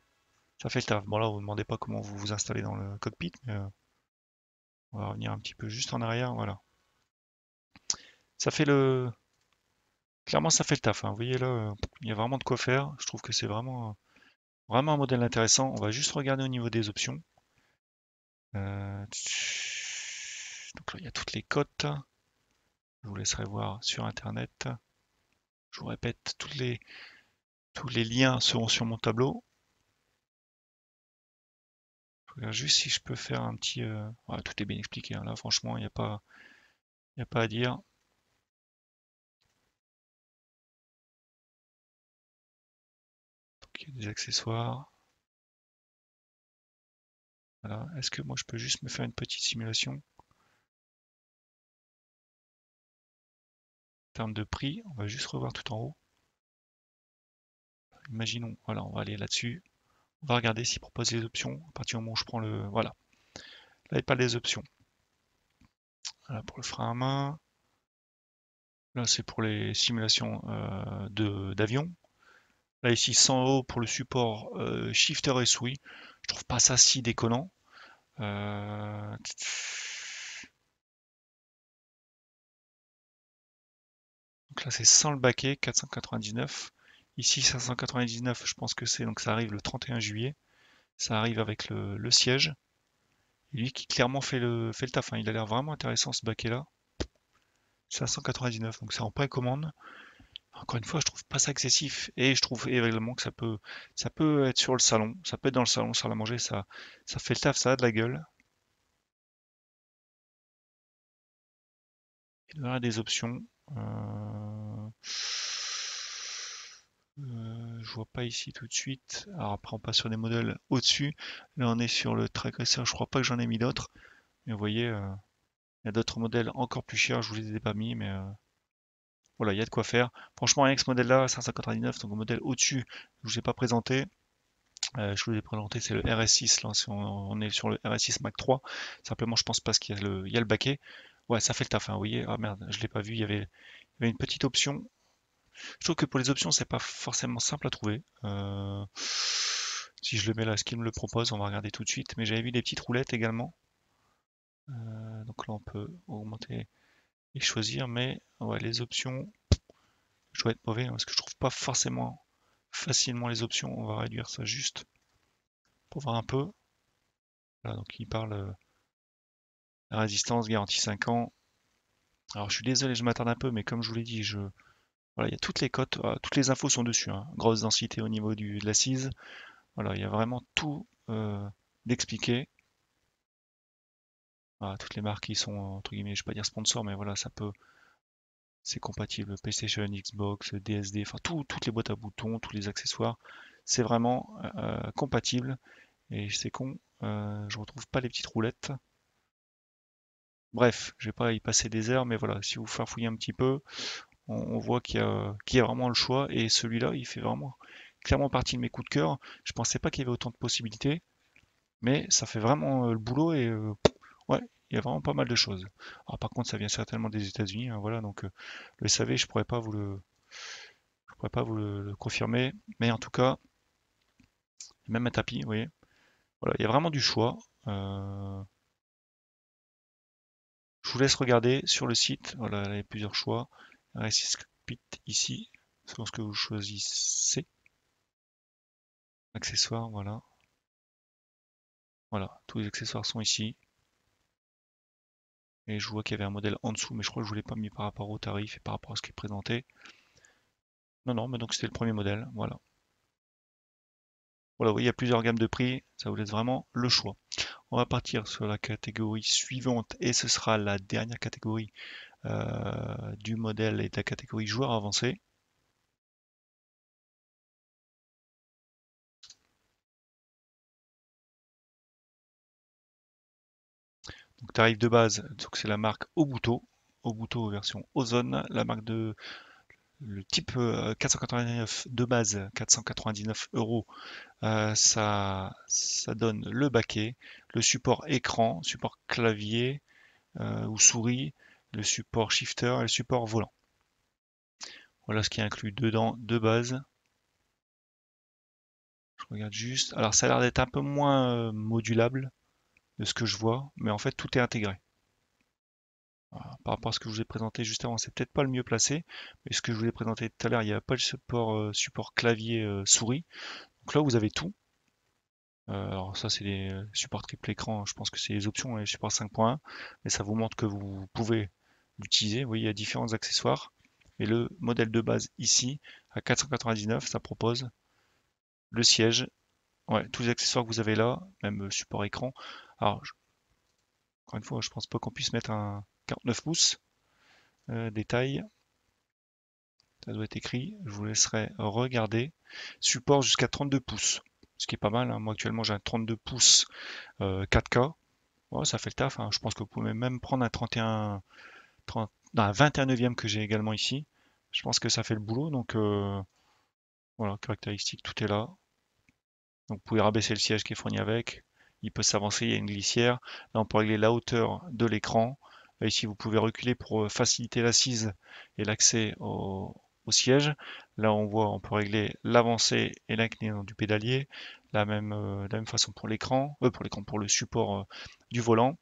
ça fait le taf. Bon, là, vous ne demandez pas comment vous vous installez dans le cockpit, mais euh, on va revenir un petit peu juste en arrière. Voilà. Ça fait le. Clairement, ça fait le taf. Hein. Vous voyez là, euh, il y a vraiment de quoi faire. Je trouve que c'est vraiment, vraiment un modèle intéressant. On va juste regarder au niveau des options. Donc là, il y a toutes les cotes. Je vous laisserai voir sur Internet. Je vous répète, toutes les, tous les liens seront sur mon tableau. Je regarde juste si je peux faire un petit... Euh, tout est bien expliqué. Hein. Là, franchement, il n'y a, pas, a pas à dire. il y a des accessoires. Est-ce que moi, je peux juste me faire une petite simulation de prix, on va juste revoir tout en haut. Imaginons, voilà, on va aller là-dessus. On va regarder s'il propose des options. À partir du moment où je prends le... Voilà. Là, il n'y a pas les options. pour le frein à main. Là, c'est pour les simulations euh, d'avion. Là, ici, 100 euros pour le support euh, shifter et souris. Je trouve pas ça si déconnant. Euh, Donc là, c'est sans le baquet, 499. Ici, 599, je pense que c'est, donc ça arrive le 31 juillet. Ça arrive avec le, siège. lui qui clairement fait le, fait taf, hein. il a l'air vraiment intéressant ce baquet là. 599, donc c'est en précommande. Encore une fois, je trouve pas ça excessif et je trouve également que ça peut, ça peut être sur le salon, ça peut être dans le salon, ça la manger, ça, ça fait le taf, ça a de la gueule. Il y a des options. Je euh, je vois pas ici tout de suite. Alors après on passe sur des modèles au-dessus. Là on est sur le Tracer, je crois pas que j'en ai mis d'autres. Mais vous voyez, euh, il y a d'autres modèles encore plus chers, je ne vous les ai pas mis, mais euh, voilà, il y a de quoi faire. Franchement rien que ce modèle là, 159, donc le modèle au-dessus, je ne vous ai pas présenté. je vous ai présenté, c'est le RS6, là, on, est sur le RS6 Mac 3, simplement je pense parce qu'il y, y, a le baquet, Ouais, ça fait le taf, hein. vous voyez. Ah merde, je l'ai pas vu, il y, avait, une petite option. Je trouve que pour les options, c'est pas forcément simple à trouver. Euh, si je le mets là, ce qu'il me le propose, on va regarder tout de suite. Mais j'avais vu des petites roulettes également. Euh, donc là, on peut augmenter et choisir. Mais ouais, les options, je dois être mauvais hein, parce que je trouve pas forcément facilement les options. On va réduire ça juste pour voir un peu. donc il parle euh, la résistance garantie 5 ans. Alors je suis désolé, je m'attarde un peu, mais comme je vous l'ai dit, je... voilà, il y a toutes les cotes, euh, toutes les infos sont dessus. Hein. Grosse densité au niveau du, de l'assise. Voilà, il y a vraiment tout euh, d'expliqué. toutes les marques qui sont, euh, entre guillemets, je ne vais pas dire sponsor, mais voilà, ça peut. C'est compatible PlayStation, Xbox, DSD, enfin toutes les boîtes à boutons, tous les accessoires. C'est vraiment euh, compatible. Et c'est con, je ne retrouve pas les petites roulettes. Bref, je vais pas y passer des heures, mais voilà, si vous farfouillez un petit peu, on, voit qu'il y, a vraiment le choix. Et celui-là, il fait vraiment clairement partie de mes coups de cœur. Je pensais pas qu'il y avait autant de possibilités, mais ça fait vraiment euh, le boulot et euh, ouais, il y a vraiment pas mal de choses. Alors par contre, ça vient certainement des États-Unis, hein, voilà, donc euh, le SAV, je pourrais pas vous le, je pourrais pas vous le, confirmer, mais en tout cas, même un tapis, vous voyez, voilà, il y a vraiment du choix. Je vous laisse regarder sur le site. Voilà, il y a plusieurs choix. RSS ici, selon ce que vous choisissez. Accessoires, voilà. Voilà, tous les accessoires sont ici. Et je vois qu'il y avait un modèle en dessous, mais je crois que je ne vous l'ai pas mis par rapport au tarif et par rapport à ce qui est présenté. Non, non, mais donc c'était le premier modèle, voilà. Voilà, il y a plusieurs gammes de prix, ça vous laisse vraiment le choix. On va partir sur la catégorie suivante et ce sera la dernière catégorie euh, du modèle et de la catégorie joueur avancé. Donc tarif de base, c'est la marque Obuto, Obuto version Ozone, la marque de le type 499 euh, de base, 499 euros, euh, ça, ça donne le baquet, le support écran, support clavier euh, ou souris, le support shifter et le support volant. Voilà ce qui est inclus dedans de base. Je regarde juste. Alors ça a l'air d'être un peu moins modulable de ce que je vois, mais en fait tout est intégré par rapport à ce que je vous ai présenté juste avant, c'est peut-être pas le mieux placé, mais ce que je vous ai présenté tout à l'heure, il n'y a pas de euh, support, clavier euh, souris. Donc là, vous avez tout. Euh, alors ça, c'est les supports triple écran, je pense que c'est les options, hein, les supports 5.1, mais ça vous montre que vous pouvez l'utiliser. Vous voyez, il y a différents accessoires. Et le modèle de base ici, à 499, ça propose le siège, tous les accessoires que vous avez là, même support écran. Alors, encore une fois, je pense pas qu'on puisse mettre un, 49 pouces euh, détail ça doit être écrit je vous laisserai regarder support jusqu'à 32 pouces ce qui est pas mal hein. moi actuellement j'ai un 32 pouces 4K euh, ça fait le taf hein. je pense que vous pouvez même prendre un 31 30, 21 neuvième que j'ai également ici je pense que ça fait le boulot donc euh, voilà caractéristique tout est là donc vous pouvez rabaisser le siège qui est fourni avec il peut s'avancer, il y a une glissière. Là, on peut régler la hauteur de l'écran. Ici, vous pouvez reculer pour euh, faciliter l'assise et l'accès au, siège. Là, on voit, on peut régler l'avancée et l'inclinaison du pédalier. La même, euh, la même façon pour l'écran, euh, pour l'écran, pour le support du volant.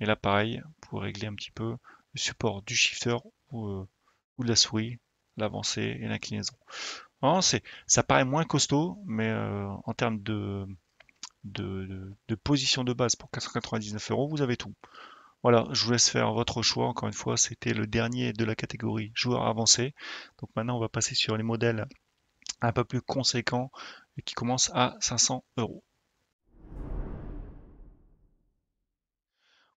Et là, pareil, pour régler un petit peu le support du shifter ou, de la souris, l'avancée et l'inclinaison. Ça paraît moins costaud, mais en termes de, de position de base pour 499 euros, vous avez tout. Voilà, je vous laisse faire votre choix. Encore une fois, c'était le dernier de la catégorie joueur avancé. Donc maintenant, on va passer sur les modèles un peu plus conséquents qui commencent à 500 euros.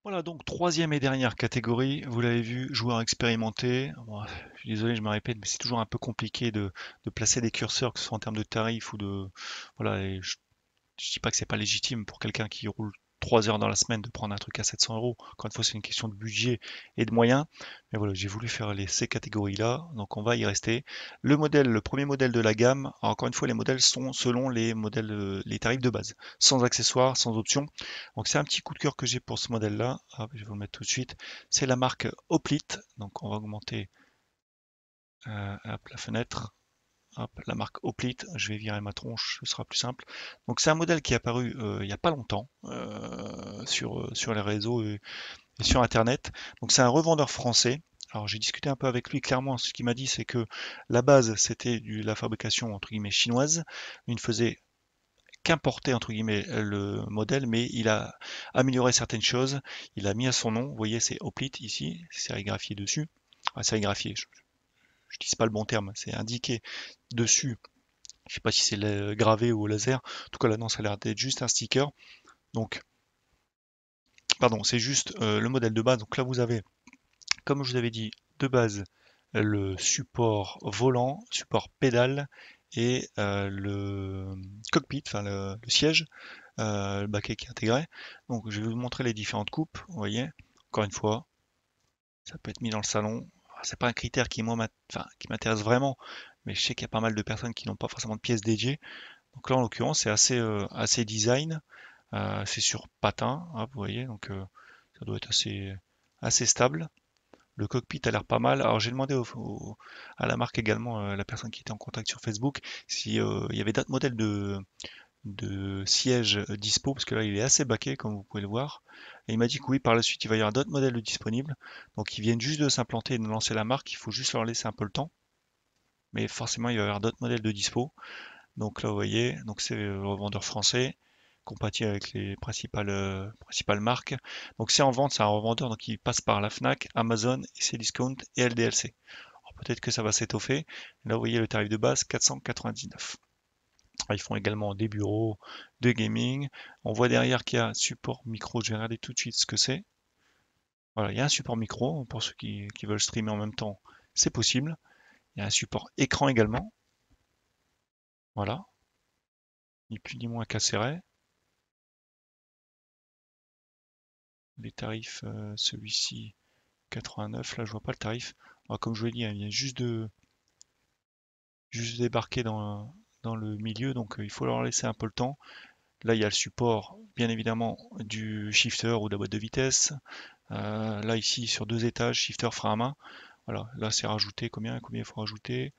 Voilà donc troisième et dernière catégorie, vous l'avez vu, joueur expérimenté. je suis désolé, je me répète, mais c'est toujours un peu compliqué de, placer des curseurs, que ce soit en termes de tarifs ou de. Voilà, je, ne dis pas que c'est pas légitime pour quelqu'un qui roule 3 heures dans la semaine de prendre un truc à 700 euros. Encore une fois, c'est une question de budget et de moyens. Mais voilà, j'ai voulu faire les, ces catégories-là, donc on va y rester. Le modèle, le premier modèle de la gamme, encore une fois, les modèles sont selon les modèles, euh, les tarifs de base, sans accessoires, sans options. Donc c'est un petit coup de cœur que j'ai pour ce modèle-là. je vais vous le mettre tout de suite. C'est la marque Oplit. Donc on va augmenter euh, la fenêtre la marque Oplit, je vais virer ma tronche, ce sera plus simple. Donc c'est un modèle qui est apparu euh, il n'y a pas longtemps euh, sur, euh, sur les réseaux et, sur Internet. Donc c'est un revendeur français. Alors j'ai discuté un peu avec lui, clairement ce qu'il m'a dit c'est que la base c'était de la fabrication entre guillemets chinoise. Il ne faisait qu'importer entre guillemets le modèle, mais il a amélioré certaines choses. Il a mis à son nom, vous voyez c'est Oplit ici, c'est graphié dessus. à c'est graphié, je, je dis pas le bon terme, c'est indiqué dessus. Je sais pas si c'est gravé ou au laser. En tout cas, là, non, ça a l'air d'être juste un sticker. Donc, pardon, c'est juste euh, le modèle de base. Donc là, vous avez, comme je vous avais dit, de base, le support volant, support pédale et euh, le cockpit, enfin le, siège, euh, le baquet qui est intégré. Donc je vais vous montrer les différentes coupes, vous voyez, encore une fois, ça peut être mis dans le salon, c'est pas un critère qui moi qui m'intéresse vraiment, mais je sais qu'il y a pas mal de personnes qui n'ont pas forcément de pièces dédiées. Donc là en l'occurrence c'est assez euh, assez design, euh, c'est sur patin, hein, vous voyez, donc euh, ça doit être assez assez stable. Le cockpit a l'air pas mal. Alors j'ai demandé à la marque également, la personne qui était en contact sur Facebook, s'il si, il y avait d'autres modèles de, de sièges dispo, parce que là il est assez baqué comme vous pouvez le voir. Et il m'a dit que oui, par la suite il va y avoir d'autres modèles disponibles. Donc ils viennent juste de s'implanter et de lancer la marque, il faut juste leur laisser un peu le temps. Mais forcément il va y avoir d'autres modèles de dispo. Donc là vous voyez, donc c'est le revendeur français compatible avec les principales, euh, principales marques. Donc c'est en vente, c'est un revendeur, donc il passe par la FNAC, Amazon, Cdiscount et LDLC. Peut-être que ça va s'étoffer. Là vous voyez le tarif de base 499. Ils font également des bureaux de gaming. On voit derrière qu'il y a support micro. Je vais regarder tout de suite ce que c'est. Voilà, il y a un support micro pour ceux qui, veulent streamer en même temps, c'est possible. Il y a un support écran également. Voilà. Ni plus ni moins serrer. Les tarifs, euh, celui-ci 89. Là, je vois pas le tarif. Ah, comme je vous l'ai dit, hein, il vient juste de juste débarquer dans, le milieu, donc euh, il faut leur laisser un peu le temps. Là, il y a le support, bien évidemment, du shifter ou de la boîte de vitesse. Euh, là, ici, sur deux étages, shifter frein à main. Voilà, là, c'est rajouté combien Combien il faut rajouter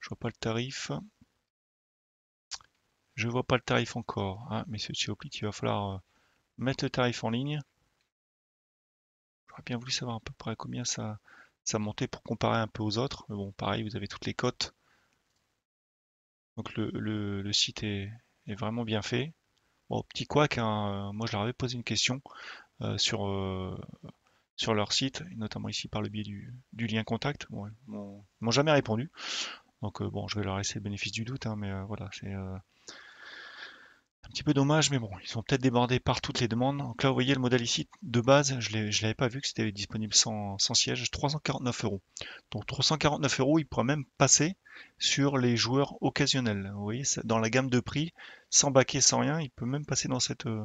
Je vois pas le tarif. Je vois pas le tarif encore. Ah, mais c'est chez Oplit, il va falloir euh, mettre le tarif en ligne. J'aurais bien voulu savoir à peu près combien ça, ça montait pour comparer un peu aux autres. Mais bon, pareil, vous avez toutes les cotes donc le, le, le site est, est, vraiment bien fait. Bon, petit quoi hein, euh, moi je leur avais posé une question euh, sur, euh, sur leur site, notamment ici par le biais du, du lien contact. Bon, ils m'ont jamais répondu. Donc bon, je vais leur laisser le bénéfice du doute, hein, mais voilà, c'est un petit peu dommage, mais bon, ils sont peut-être débordés par toutes les demandes. Donc là, vous voyez le modèle ici, de base, je ne l'avais pas vu que c'était disponible sans, siège, 349 euros. Donc 349 euros, il pourrait même passer sur les joueurs occasionnels. Vous voyez, dans la gamme de prix, sans baquet, sans rien, il peut même passer dans cette, euh,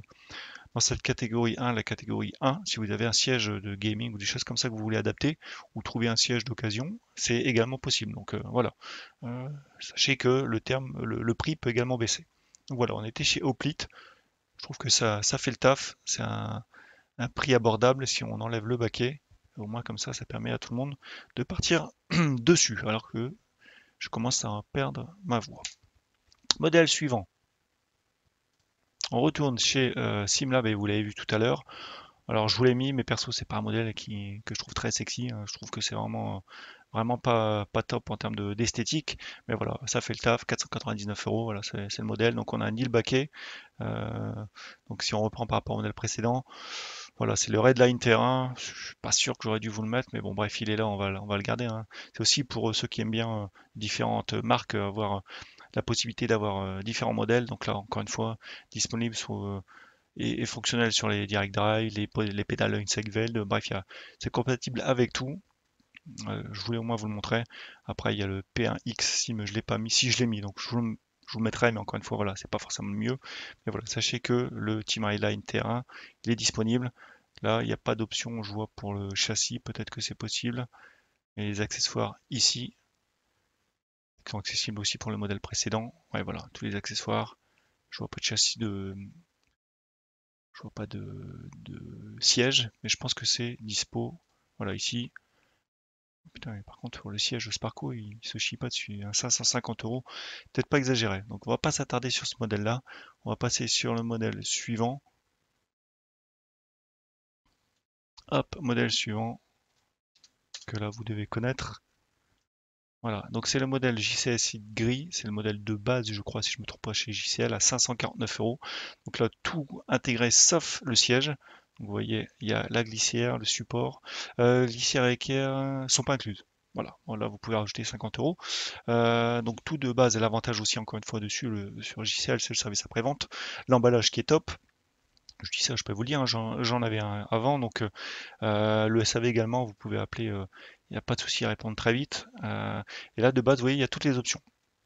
dans cette catégorie 1, la catégorie 1. Si vous avez un siège de gaming ou des choses comme ça que vous voulez adapter, ou trouver un siège d'occasion, c'est également possible. Donc euh, voilà, euh, sachez que le prix peut également baisser voilà, on était chez Oplit. Je trouve que ça, fait le taf. C'est un, prix abordable si on enlève le baquet. Au moins comme ça, ça permet à tout le monde de partir dessus. Alors que je commence à perdre ma voix. Modèle suivant. On retourne chez euh, Simlab et vous l'avez vu tout à l'heure. Alors je vous l'ai mis, mais perso c'est pas un modèle que je trouve très sexy. Hein. Je trouve que c'est vraiment vraiment pas, pas top en termes d'esthétique, mais voilà, ça fait le taf, 499 euros, voilà, c'est, le modèle. Donc on a un Nil Baquet. Euh, donc si on reprend par rapport au modèle précédent, voilà, c'est le Redline Terrain. Je suis pas sûr que j'aurais dû vous le mettre, mais bon, bref, il est là, on va, on va le garder. Hein. C'est aussi pour euh, ceux qui aiment bien euh, différentes marques, avoir la possibilité d'avoir différents modèles. Donc là, encore une fois, disponible sur et, fonctionnel sur les direct drive, les, les pédales Insect Veld, bref, c'est compatible avec tout. Euh, je voulais au moins vous le montrer. Après, il y a le P1X, si mais je l'ai pas mis, si je l'ai mis, donc je vous, le, mettrai, mais encore une fois, voilà, c'est pas forcément mieux. Mais voilà, sachez que le Team Highline Terrain, il est disponible. Là, il n'y a pas d'option, je vois, pour le châssis, peut-être que c'est possible. Et les accessoires ici, sont accessibles aussi pour le modèle précédent. Ouais, voilà, tous les accessoires. Je vois pas de châssis de... vois pas de, de siège, mais je pense que c'est dispo. Voilà, ici, Putain, par contre, pour le siège Sparco, il se chie pas dessus. à hein. 550 euros, peut-être pas exagéré. Donc, on va pas s'attarder sur ce modèle-là. On va passer sur le modèle suivant. Hop, modèle suivant que là vous devez connaître. Voilà, donc c'est le modèle JCSI gris, c'est le modèle de base, je crois, si je ne me trompe pas, chez JCL à 549 euros. Donc là, tout intégré sauf le siège vous voyez, il y a la glissière, le support. Euh, glissière et équerre sont pas incluses. Voilà, là vous pouvez rajouter 50 euros. Euh, donc tout de base, et l'avantage aussi encore une fois dessus, le, sur JCL, c'est le service après-vente. L'emballage qui est top, je dis ça, je peux vous le dire, hein, j'en avais un avant, donc euh, euh, le SAV également, vous pouvez appeler, il n'y a pas de souci à répondre très vite. et là, de base, vous voyez, il y a toutes les options.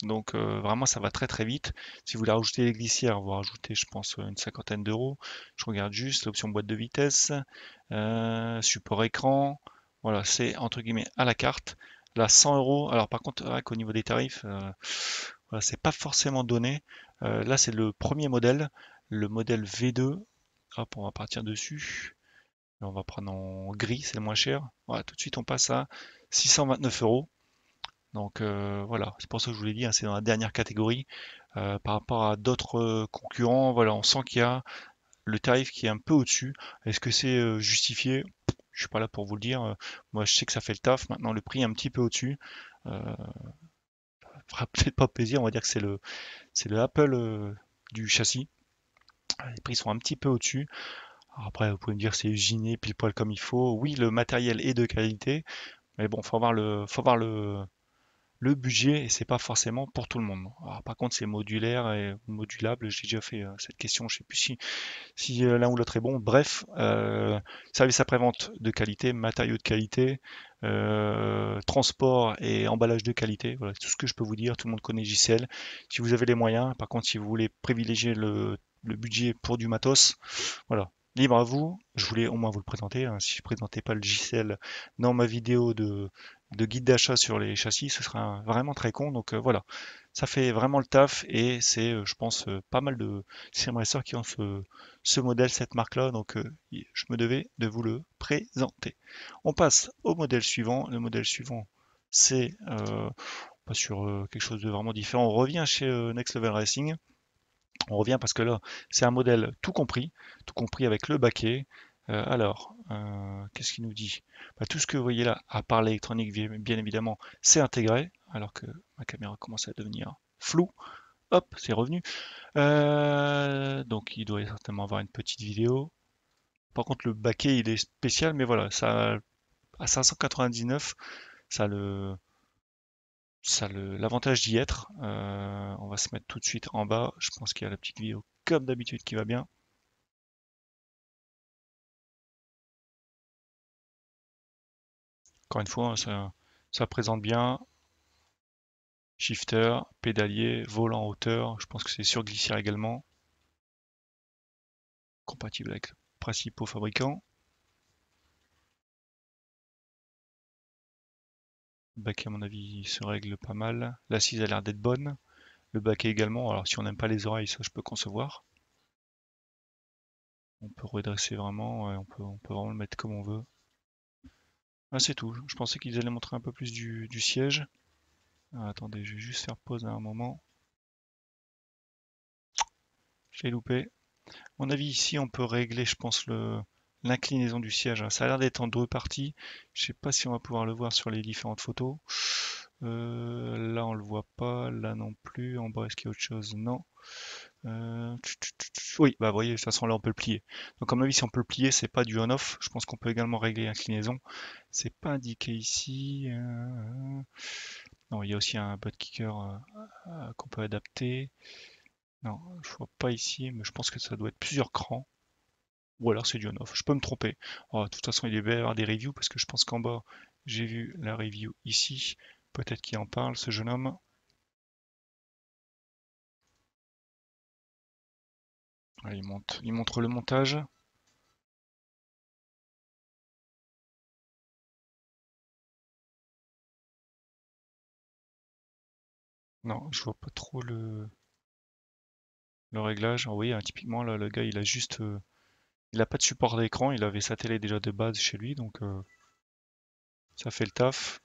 Donc euh, vraiment, ça va très très vite. Si vous voulez rajouter les glissières, vous rajoutez, je pense, une cinquantaine d'euros. Je regarde juste l'option boîte de vitesse, euh, support écran. Voilà, c'est entre guillemets à la carte. Là, 100 euros. Alors par contre, au niveau des tarifs, euh, c'est pas forcément donné. là, c'est le premier modèle, le modèle V2. Hop, on va partir dessus. on va prendre en gris, c'est le moins cher. Voilà, tout de suite, on passe à 629 euros. Donc euh, voilà, c'est pour ça que je vous l'ai dit, hein, c'est dans la dernière catégorie. Euh, par rapport à d'autres euh, concurrents, voilà, on sent qu'il y a le tarif qui est un peu au-dessus. Est-ce que c'est justifié Je suis pas là pour vous le dire. Moi, je sais que ça fait le taf. Maintenant, le prix est un petit peu au-dessus. Euh, fera peut-être pas plaisir. On va dire que c'est le, c'est le Apple du châssis. Les prix sont un petit peu au-dessus. Après, vous pouvez me dire c'est usiné pile poil comme il faut. Oui, le matériel est de qualité, mais bon, faut le, faut avoir le, le budget, c'est pas forcément pour tout le monde. par contre, c'est modulaire et modulable. J'ai déjà fait euh, cette question, je sais plus si, si euh, l'un ou l'autre est bon. Bref, euh, service après-vente de qualité, matériaux de qualité, transport et emballage de qualité. Voilà, tout ce que je peux vous dire. Tout le monde connaît JCL. Si vous avez les moyens, par contre, si vous voulez privilégier le, le budget pour du matos, voilà, libre à vous. Je voulais au moins vous le présenter. Hein. Si je ne présentais pas le JCL dans ma vidéo de, guide d'achat sur les châssis, ce serait vraiment très con. Donc euh, voilà, ça fait vraiment le taf et c'est, euh, je pense, euh, pas mal de sim qui ont ce, modèle, cette marque-là. Donc je me devais de vous le présenter. On passe au modèle suivant. Le modèle suivant, c'est pas sur quelque chose de vraiment différent. On revient chez Next Level Racing. On revient parce que là, c'est un modèle tout compris, tout compris avec le baquet. Euh, alors, euh, qu'est-ce qu'il nous dit bah, Tout ce que vous voyez là, à part l'électronique, bien évidemment, c'est intégré, alors que ma caméra commence à devenir floue. Hop, c'est revenu. Euh, donc, il doit certainement avoir une petite vidéo. Par contre, le baquet, il est spécial, mais voilà, ça à 599, ça le l'avantage d'y être. Euh, on va se mettre tout de suite en bas. Je pense qu'il y a la petite vidéo comme d'habitude qui va bien. Encore une fois, hein, ça, présente bien. Shifter, pédalier, vol en hauteur. Je pense que c'est sur glissière également. Compatible avec les principaux fabricants. Le baquet à mon avis se règle pas mal. L'assise a l'air d'être bonne. Le baquet également. Alors si on n'aime pas les oreilles, ça je peux concevoir. On peut redresser vraiment, on, peut, on peut vraiment le mettre comme on veut. Ah, c'est tout. Je pensais qu'ils allaient montrer un peu plus du, siège. Ah, attendez, je vais juste faire pause à un moment. J'ai loupé. À mon avis, ici, on peut régler, je pense, le, l'inclinaison du siège. Ça a l'air d'être en deux parties. Je sais pas si on va pouvoir le voir sur les différentes photos. Euh, là, on le voit pas. Là non plus. En bas, est-ce qu'il y a autre chose Non. Euh, oui, bah voyez, de toute façon, là, on peut le plier. Donc, à mon avis, si on peut le plier, c'est pas du on-off. Je pense qu'on peut également régler l'inclinaison. C'est pas indiqué ici. Euh, non, il y a aussi un bot kicker qu'on peut adapter. Non, je vois pas ici, mais je pense que ça doit être plusieurs crans ou alors c'est du on Je peux me tromper. Oh, de toute façon, il est bien avoir des reviews parce que je pense qu'en bas, j'ai vu la review ici. Peut-être qu'il en parle, ce jeune homme. il, il montre le montage. Non, je vois pas trop le, le réglage. Vous ah oui, hein, typiquement, là, le gars, il a juste... Euh, il n'a pas de support d'écran, il avait sa télé déjà de base chez lui, donc euh, ça fait le taf.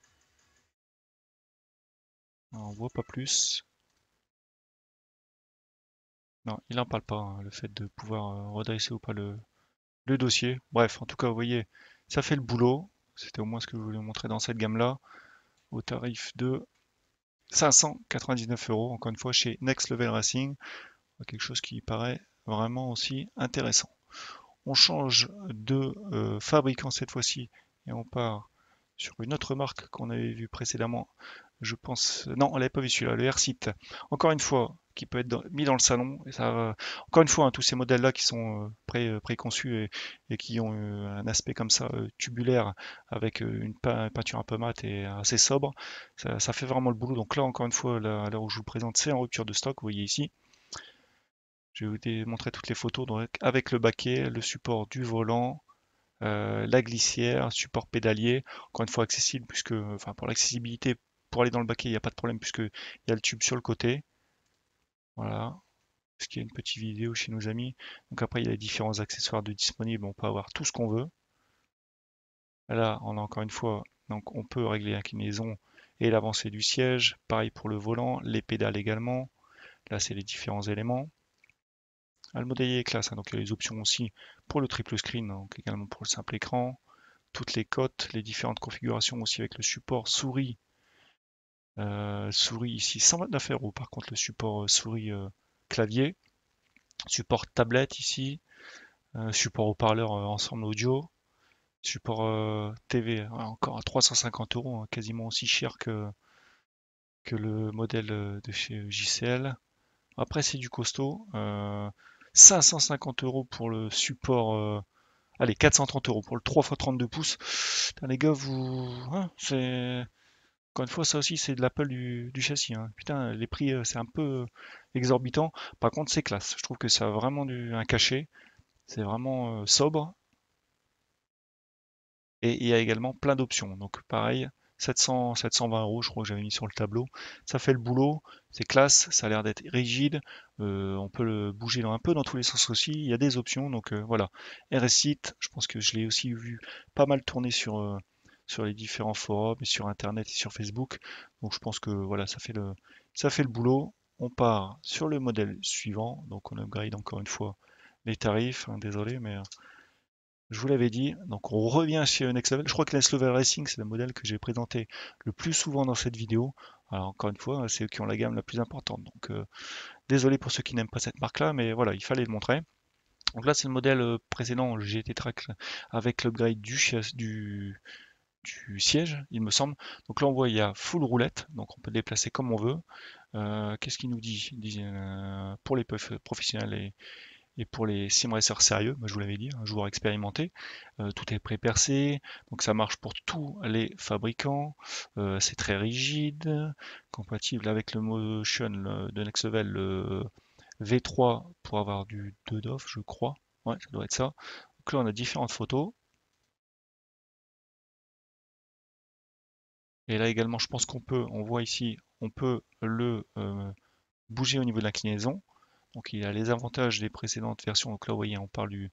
On on voit pas plus. Non, il n'en parle pas, hein, le fait de pouvoir euh, redresser ou pas le, dossier. Bref, en tout cas, vous voyez, ça fait le boulot. C'était au moins ce que je voulais montrer dans cette gamme-là, au tarif de 599 euros, encore une fois, chez Next Level Racing. Quelque chose qui paraît vraiment aussi intéressant. On change de euh, fabricant cette fois-ci et on part sur une autre marque qu'on avait vue précédemment. Je pense, non, on l'avait pas vu celui-là, le r Encore une fois, qui peut être mis dans le salon. Et ça, encore une fois, hein, tous ces modèles-là qui sont euh, euh, préconçus et, qui ont un aspect comme ça tubulaire avec une peinture un peu mate et assez sobre, ça, fait vraiment le boulot. Donc là, encore une fois, à l'heure où je vous présente, c'est en rupture de stock, vous voyez ici. Je vais vous montrer toutes les photos donc avec le baquet, le support du volant, euh, la glissière, support pédalier, encore une fois accessible puisque, enfin pour l'accessibilité, pour aller dans le baquet, il n'y a pas de problème puisque il y a le tube sur le côté. Voilà, ce qui est une petite vidéo chez nos amis. Donc après, il y a les différents accessoires de disponibles, on peut avoir tout ce qu'on veut. Là, on a encore une fois, donc on peut régler l'inclinaison et l'avancée du siège. Pareil pour le volant, les pédales également. Là, c'est les différents éléments le modèle est classe, hein. donc il y a les options aussi pour le triple screen, hein, donc également pour le simple écran, toutes les cotes, les différentes configurations aussi avec le support souris. Euh, souris ici 129 euros par contre le support euh, souris euh, clavier, support tablette ici, support haut-parleur ensemble audio, support TV hein, encore à 350 euros, quasiment aussi cher que, que le modèle de chez JCL. Après c'est du costaud. 550 euros pour le support. Euh, allez, 430 euros pour le 3x32 pouces. Putain, les gars, vous. Hein, c'est. Encore une fois, ça aussi, c'est de l'appel du, châssis. Hein. Putain, les prix, euh, c'est un peu euh, exorbitant. Par contre, c'est classe. Je trouve que ça a vraiment du, un cachet. C'est vraiment sobre. Et il y a également plein d'options. Donc, pareil, 720 euros, je crois que j'avais mis sur le tableau. Ça fait le boulot, c'est classe, ça a l'air d'être rigide, euh, on peut le bouger un peu dans tous les sens aussi, il y a des options, donc euh, voilà. RSite, je pense que je l'ai aussi vu pas mal tourner sur, euh, sur les différents forums, et sur Internet et sur Facebook, donc je pense que voilà, ça fait le, ça fait le boulot. On part sur le modèle suivant, donc on upgrade encore une fois les tarifs, hein, désolé, mais je vous l'avais dit, donc on revient chez Next Level. Je crois que Next Level Racing, c'est le modèle que j'ai présenté le plus souvent dans cette vidéo. Alors encore une fois, c'est eux qui ont la gamme la plus importante. Donc euh, désolé pour ceux qui n'aiment pas cette marque-là, mais voilà, il fallait le montrer. Donc là, c'est le modèle euh, précédent GT Track avec l'upgrade du, du, du siège, il me semble. Donc là, on voit il y a full roulette, donc on peut déplacer comme on veut. Euh, qu'est-ce qu'il nous dit, pour les professionnels et et pour les sim sérieux, bah, je vous l'avais dit, un hein, joueur expérimenté, euh, tout est pré-percé, donc ça marche pour tous les fabricants, euh, c'est très rigide, compatible avec le motion de Next le V3 pour avoir du 2 dof je crois. Ouais, ça doit être ça. Donc là, on a différentes photos. Et là également, je pense qu'on peut, on voit ici, on peut le euh, bouger au niveau de l'inclinaison. Donc il a les avantages des précédentes versions. Donc là, vous voyez, on parle du,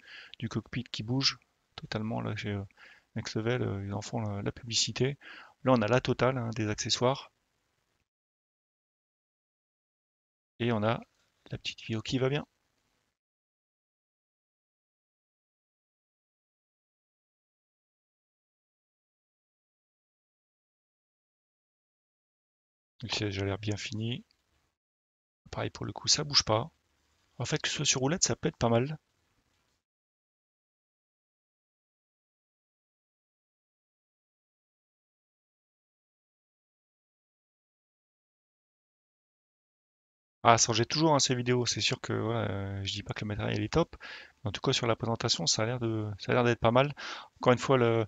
cockpit qui bouge totalement. Là, chez euh, Next Level, euh, ils en font la, publicité. Là, on a la totale hein, des accessoires. Et on a la petite vidéo qui va bien. Le siège a l'air bien fini. Pareil pour le coup, ça bouge pas. En fait, que ce soit sur roulette, ça peut être pas mal. Ah, ça j'ai toujours hein, ces vidéos, c'est sûr que voilà, euh, je dis pas que le matériel est top. En tout cas, sur la présentation, ça a l'air de, ça a l'air d'être pas mal. Encore une fois, le,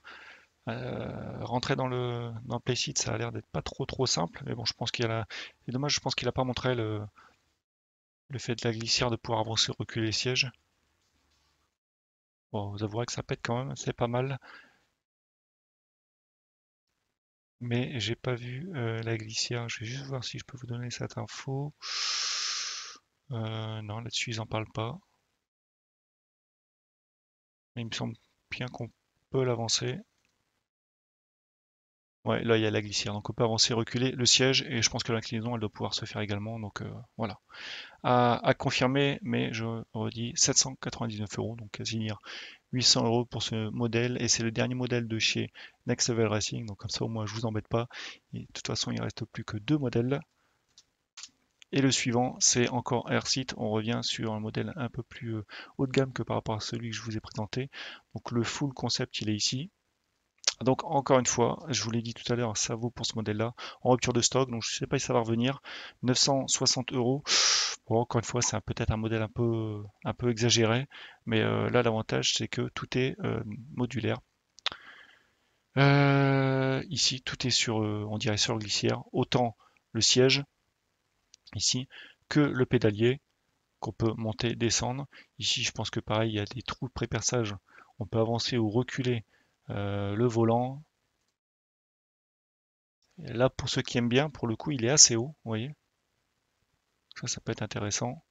euh, rentrer dans le, dans le ça a l'air d'être pas trop trop simple. Mais bon, je pense qu'il a, c'est dommage, je pense qu'il a pas montré le, le fait de la glissière de pouvoir avancer, reculer les sièges. Bon, vous avouerez que ça pète quand même, c'est pas mal. Mais j'ai pas vu euh, la glissière. Je vais juste voir si je peux vous donner cette info. Euh, non, là-dessus, ils n'en parlent pas. il me semble bien qu'on peut l'avancer. Ouais, là il y a la glissière, donc on peut avancer, reculer le siège, et je pense que l'inclinaison elle doit pouvoir se faire également, donc euh, voilà. À, confirmer, mais je redis 799 euros, donc quasi 800 euros pour ce modèle, et c'est le dernier modèle de chez Next Level Racing, donc comme ça au moins je vous embête pas. Et de toute façon il reste plus que deux modèles. Et le suivant, c'est encore AirSite. On revient sur un modèle un peu plus euh, haut de gamme que par rapport à celui que je vous ai présenté. Donc le full concept, il est ici. Donc encore une fois, je vous l'ai dit tout à l'heure, ça vaut pour ce modèle-là en rupture de stock, donc je ne sais pas si ça va revenir. 960 euros. Bon, encore une fois, c'est peut-être un modèle un peu, un peu exagéré, mais euh, là l'avantage c'est que tout est euh, modulaire. Euh, ici, tout est sur, on dirait sur glissière, autant le siège ici que le pédalier qu'on peut monter, descendre. Ici, je pense que pareil, il y a des trous de pré-perçage. On peut avancer ou reculer euh, le volant. là, pour ceux qui aiment bien, pour le coup, il est assez haut, vous voyez. Ça, ça peut être intéressant.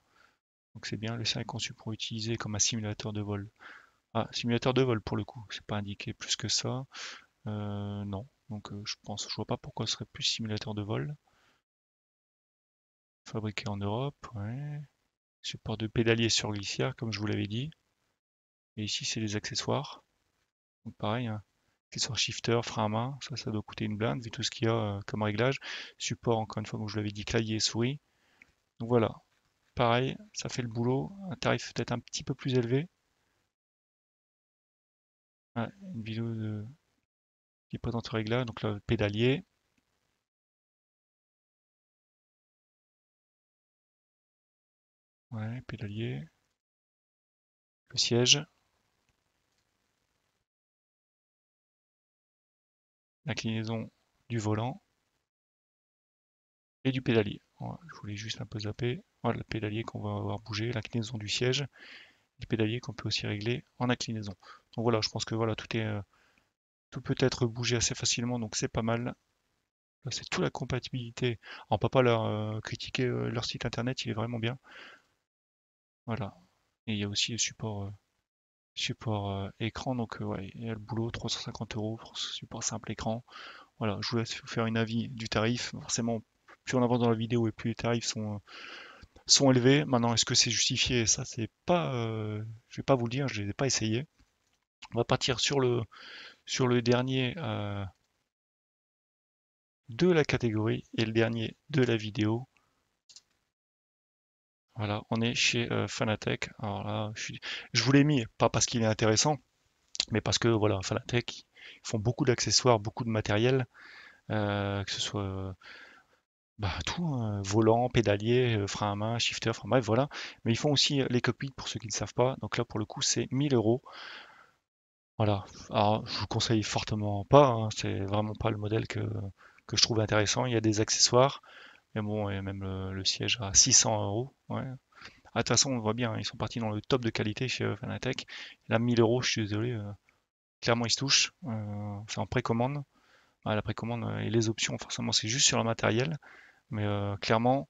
Donc c'est bien, le sein est conçu pour utiliser comme un simulateur de vol. Ah, simulateur de vol pour le coup, c'est pas indiqué plus que ça. Euh, non, donc euh, je pense, je vois pas pourquoi ce serait plus simulateur de vol. Fabriqué en Europe, Support de pédalier sur glissière, comme je vous l'avais dit. Et ici, c'est les accessoires pareil, hein, sur shifter, frein à main, ça, doit coûter une blinde, vu tout ce qu'il y a euh, comme réglage. Support, encore une fois, comme je l'avais dit, clavier et souris. Donc voilà, pareil, ça fait le boulot. Un tarif peut-être un petit peu plus élevé. une vidéo de... qui présente le réglage, donc le pédalier. Ouais, pédalier. Le siège. l'inclinaison du volant et du pédalier. je voulais juste un peu zapper. Voilà le pédalier qu'on va avoir bougé, l'inclinaison du siège, le pédalier qu'on peut aussi régler en inclinaison. Donc voilà, je pense que voilà, tout est euh, tout peut être bougé assez facilement, donc c'est pas mal. C'est toute la compatibilité. On ne peut pas leur euh, critiquer euh, leur site internet, il est vraiment bien. Voilà. Et il y a aussi le support Support euh, écran, donc euh, ouais, il le boulot, 350 euros pour ce support simple écran. Voilà, je vous laisse vous faire une avis du tarif. Forcément, plus on avance dans la vidéo et plus les tarifs sont euh, sont élevés. Maintenant, est-ce que c'est justifié Ça, c'est pas, je vais pas vous le dire, je n'ai pas essayé. On va partir sur le sur le dernier de la catégorie et le dernier de la vidéo. Voilà, on est chez euh, Fanatec. je, vous l'ai mis, pas parce qu'il est intéressant, mais parce que voilà, Fanatec, font beaucoup d'accessoires, beaucoup de matériel, euh, que ce soit euh, bah, tout, hein, volant, pédalier, frein à main, shifter, enfin bref, voilà. Mais ils font aussi les cockpits pour ceux qui ne savent pas. Donc là, pour le coup, c'est 1000 euros. Voilà, alors je vous conseille fortement pas, hein. c'est vraiment pas le modèle que je trouve intéressant. Il y a des accessoires, mais bon, et même le, siège à 600 euros. Ouais. Ah, toute façon, on voit bien, ils sont partis dans le top de qualité chez euh, Fanatec. Là, 1000 euros, je suis désolé. Euh, clairement, ils se touchent. Euh, c'est en précommande. Ah, la précommande et les options, forcément, c'est juste sur le matériel. Mais clairement,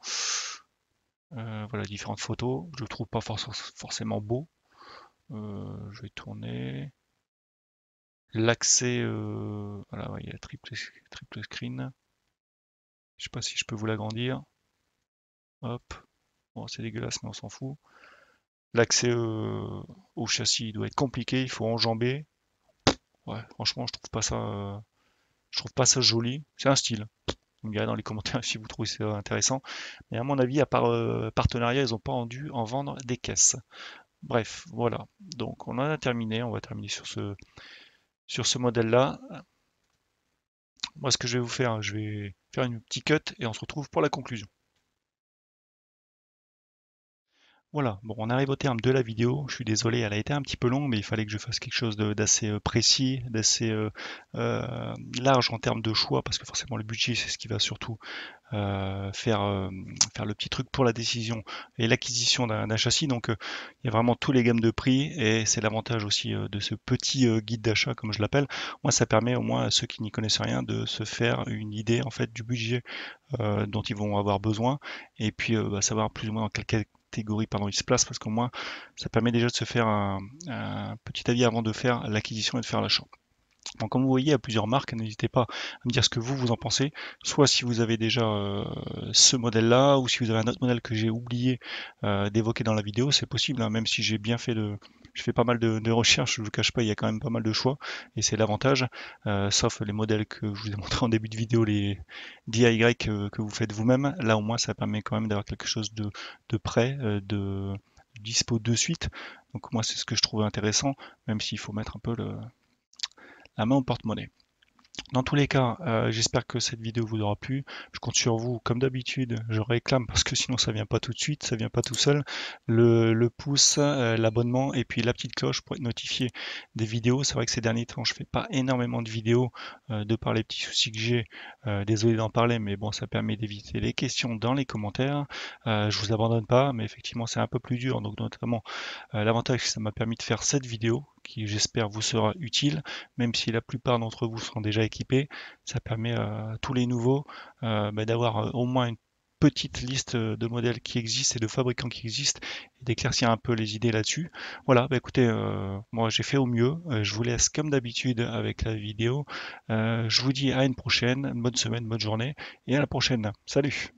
voilà, différentes photos. Je le trouve pas forcément beau. je vais tourner. L'accès, voilà, il y a triple, triple screen. Je ne sais pas si je peux vous l'agrandir. Hop. c'est dégueulasse, mais on s'en fout. L'accès euh, au châssis doit être compliqué, il faut enjamber. franchement, je trouve pas ça, euh, je trouve pas ça joli. C'est un style. Vous me direz dans les commentaires si vous trouvez ça intéressant. Mais à mon avis, à part euh, partenariat, ils n'ont pas dû en vendre des caisses. Bref, voilà. Donc on en a terminé. On va terminer sur ce, sur ce modèle-là moi ce que je vais vous faire, je vais faire une petite cut et on se retrouve pour la conclusion. Voilà, bon, on arrive au terme de la vidéo. Je suis désolé, elle a été un petit peu longue, mais il fallait que je fasse quelque chose d'assez euh, précis, d'assez euh, euh, large en termes de choix, parce que forcément le budget, c'est ce qui va surtout faire, faire le petit truc pour la décision et l'acquisition d'un châssis. Donc, il y a vraiment tous les gammes de prix, et c'est l'avantage aussi de ce petit guide d'achat, comme je l'appelle. Moi, ça permet au moins à ceux qui n'y connaissent rien de se faire une idée en fait du budget dont ils vont avoir besoin, et puis bah, savoir plus ou moins dans quel, catégorie, pardon, il se place parce qu'au moins, ça permet déjà de se faire un, un petit avis avant de faire l'acquisition et de faire l'achat. Donc comme vous voyez, il y a plusieurs marques, n'hésitez pas à me dire ce que vous, vous en pensez, soit si vous avez déjà euh, ce modèle-là, ou si vous avez un autre modèle que j'ai oublié euh, d'évoquer dans la vidéo, c'est possible, hein. même si j'ai bien fait de... Je fais pas mal de, recherches, je ne vous cache pas, il y a quand même pas mal de choix, et c'est l'avantage, euh, sauf les modèles que je vous ai montrés en début de vidéo, les DIY que, vous faites vous-même, là au moins ça permet quand même d'avoir quelque chose de, de prêt, de dispo de suite, donc moi c'est ce que je trouve intéressant, même s'il faut mettre un peu le la main au porte-monnaie. Dans tous les cas, euh, j'espère que cette vidéo vous aura plu. Je compte sur vous, comme d'habitude, je réclame parce que sinon ça vient pas tout de suite, ça vient pas tout seul. Le, pouce, euh, l'abonnement et puis la petite cloche pour être notifié des vidéos. C'est vrai que ces derniers temps, je fais pas énormément de vidéos euh, de par les petits soucis que j'ai. désolé d'en parler, mais bon, ça permet d'éviter les questions dans les commentaires. je vous abandonne pas, mais effectivement, c'est un peu plus dur. Donc notamment, l'avantage, ça m'a permis de faire cette vidéo qui j'espère vous sera utile, même si la plupart d'entre vous sont déjà équipés. Ça permet à tous les nouveaux euh, bah, d'avoir euh, au moins une petite liste euh, de modèles qui existent et de fabricants qui existent et d'éclaircir un peu les idées là-dessus. Voilà, bah écoutez, moi j'ai fait au mieux. je vous laisse comme d'habitude avec la vidéo. je vous dis à une prochaine, bonne semaine, bonne journée et à la prochaine. Salut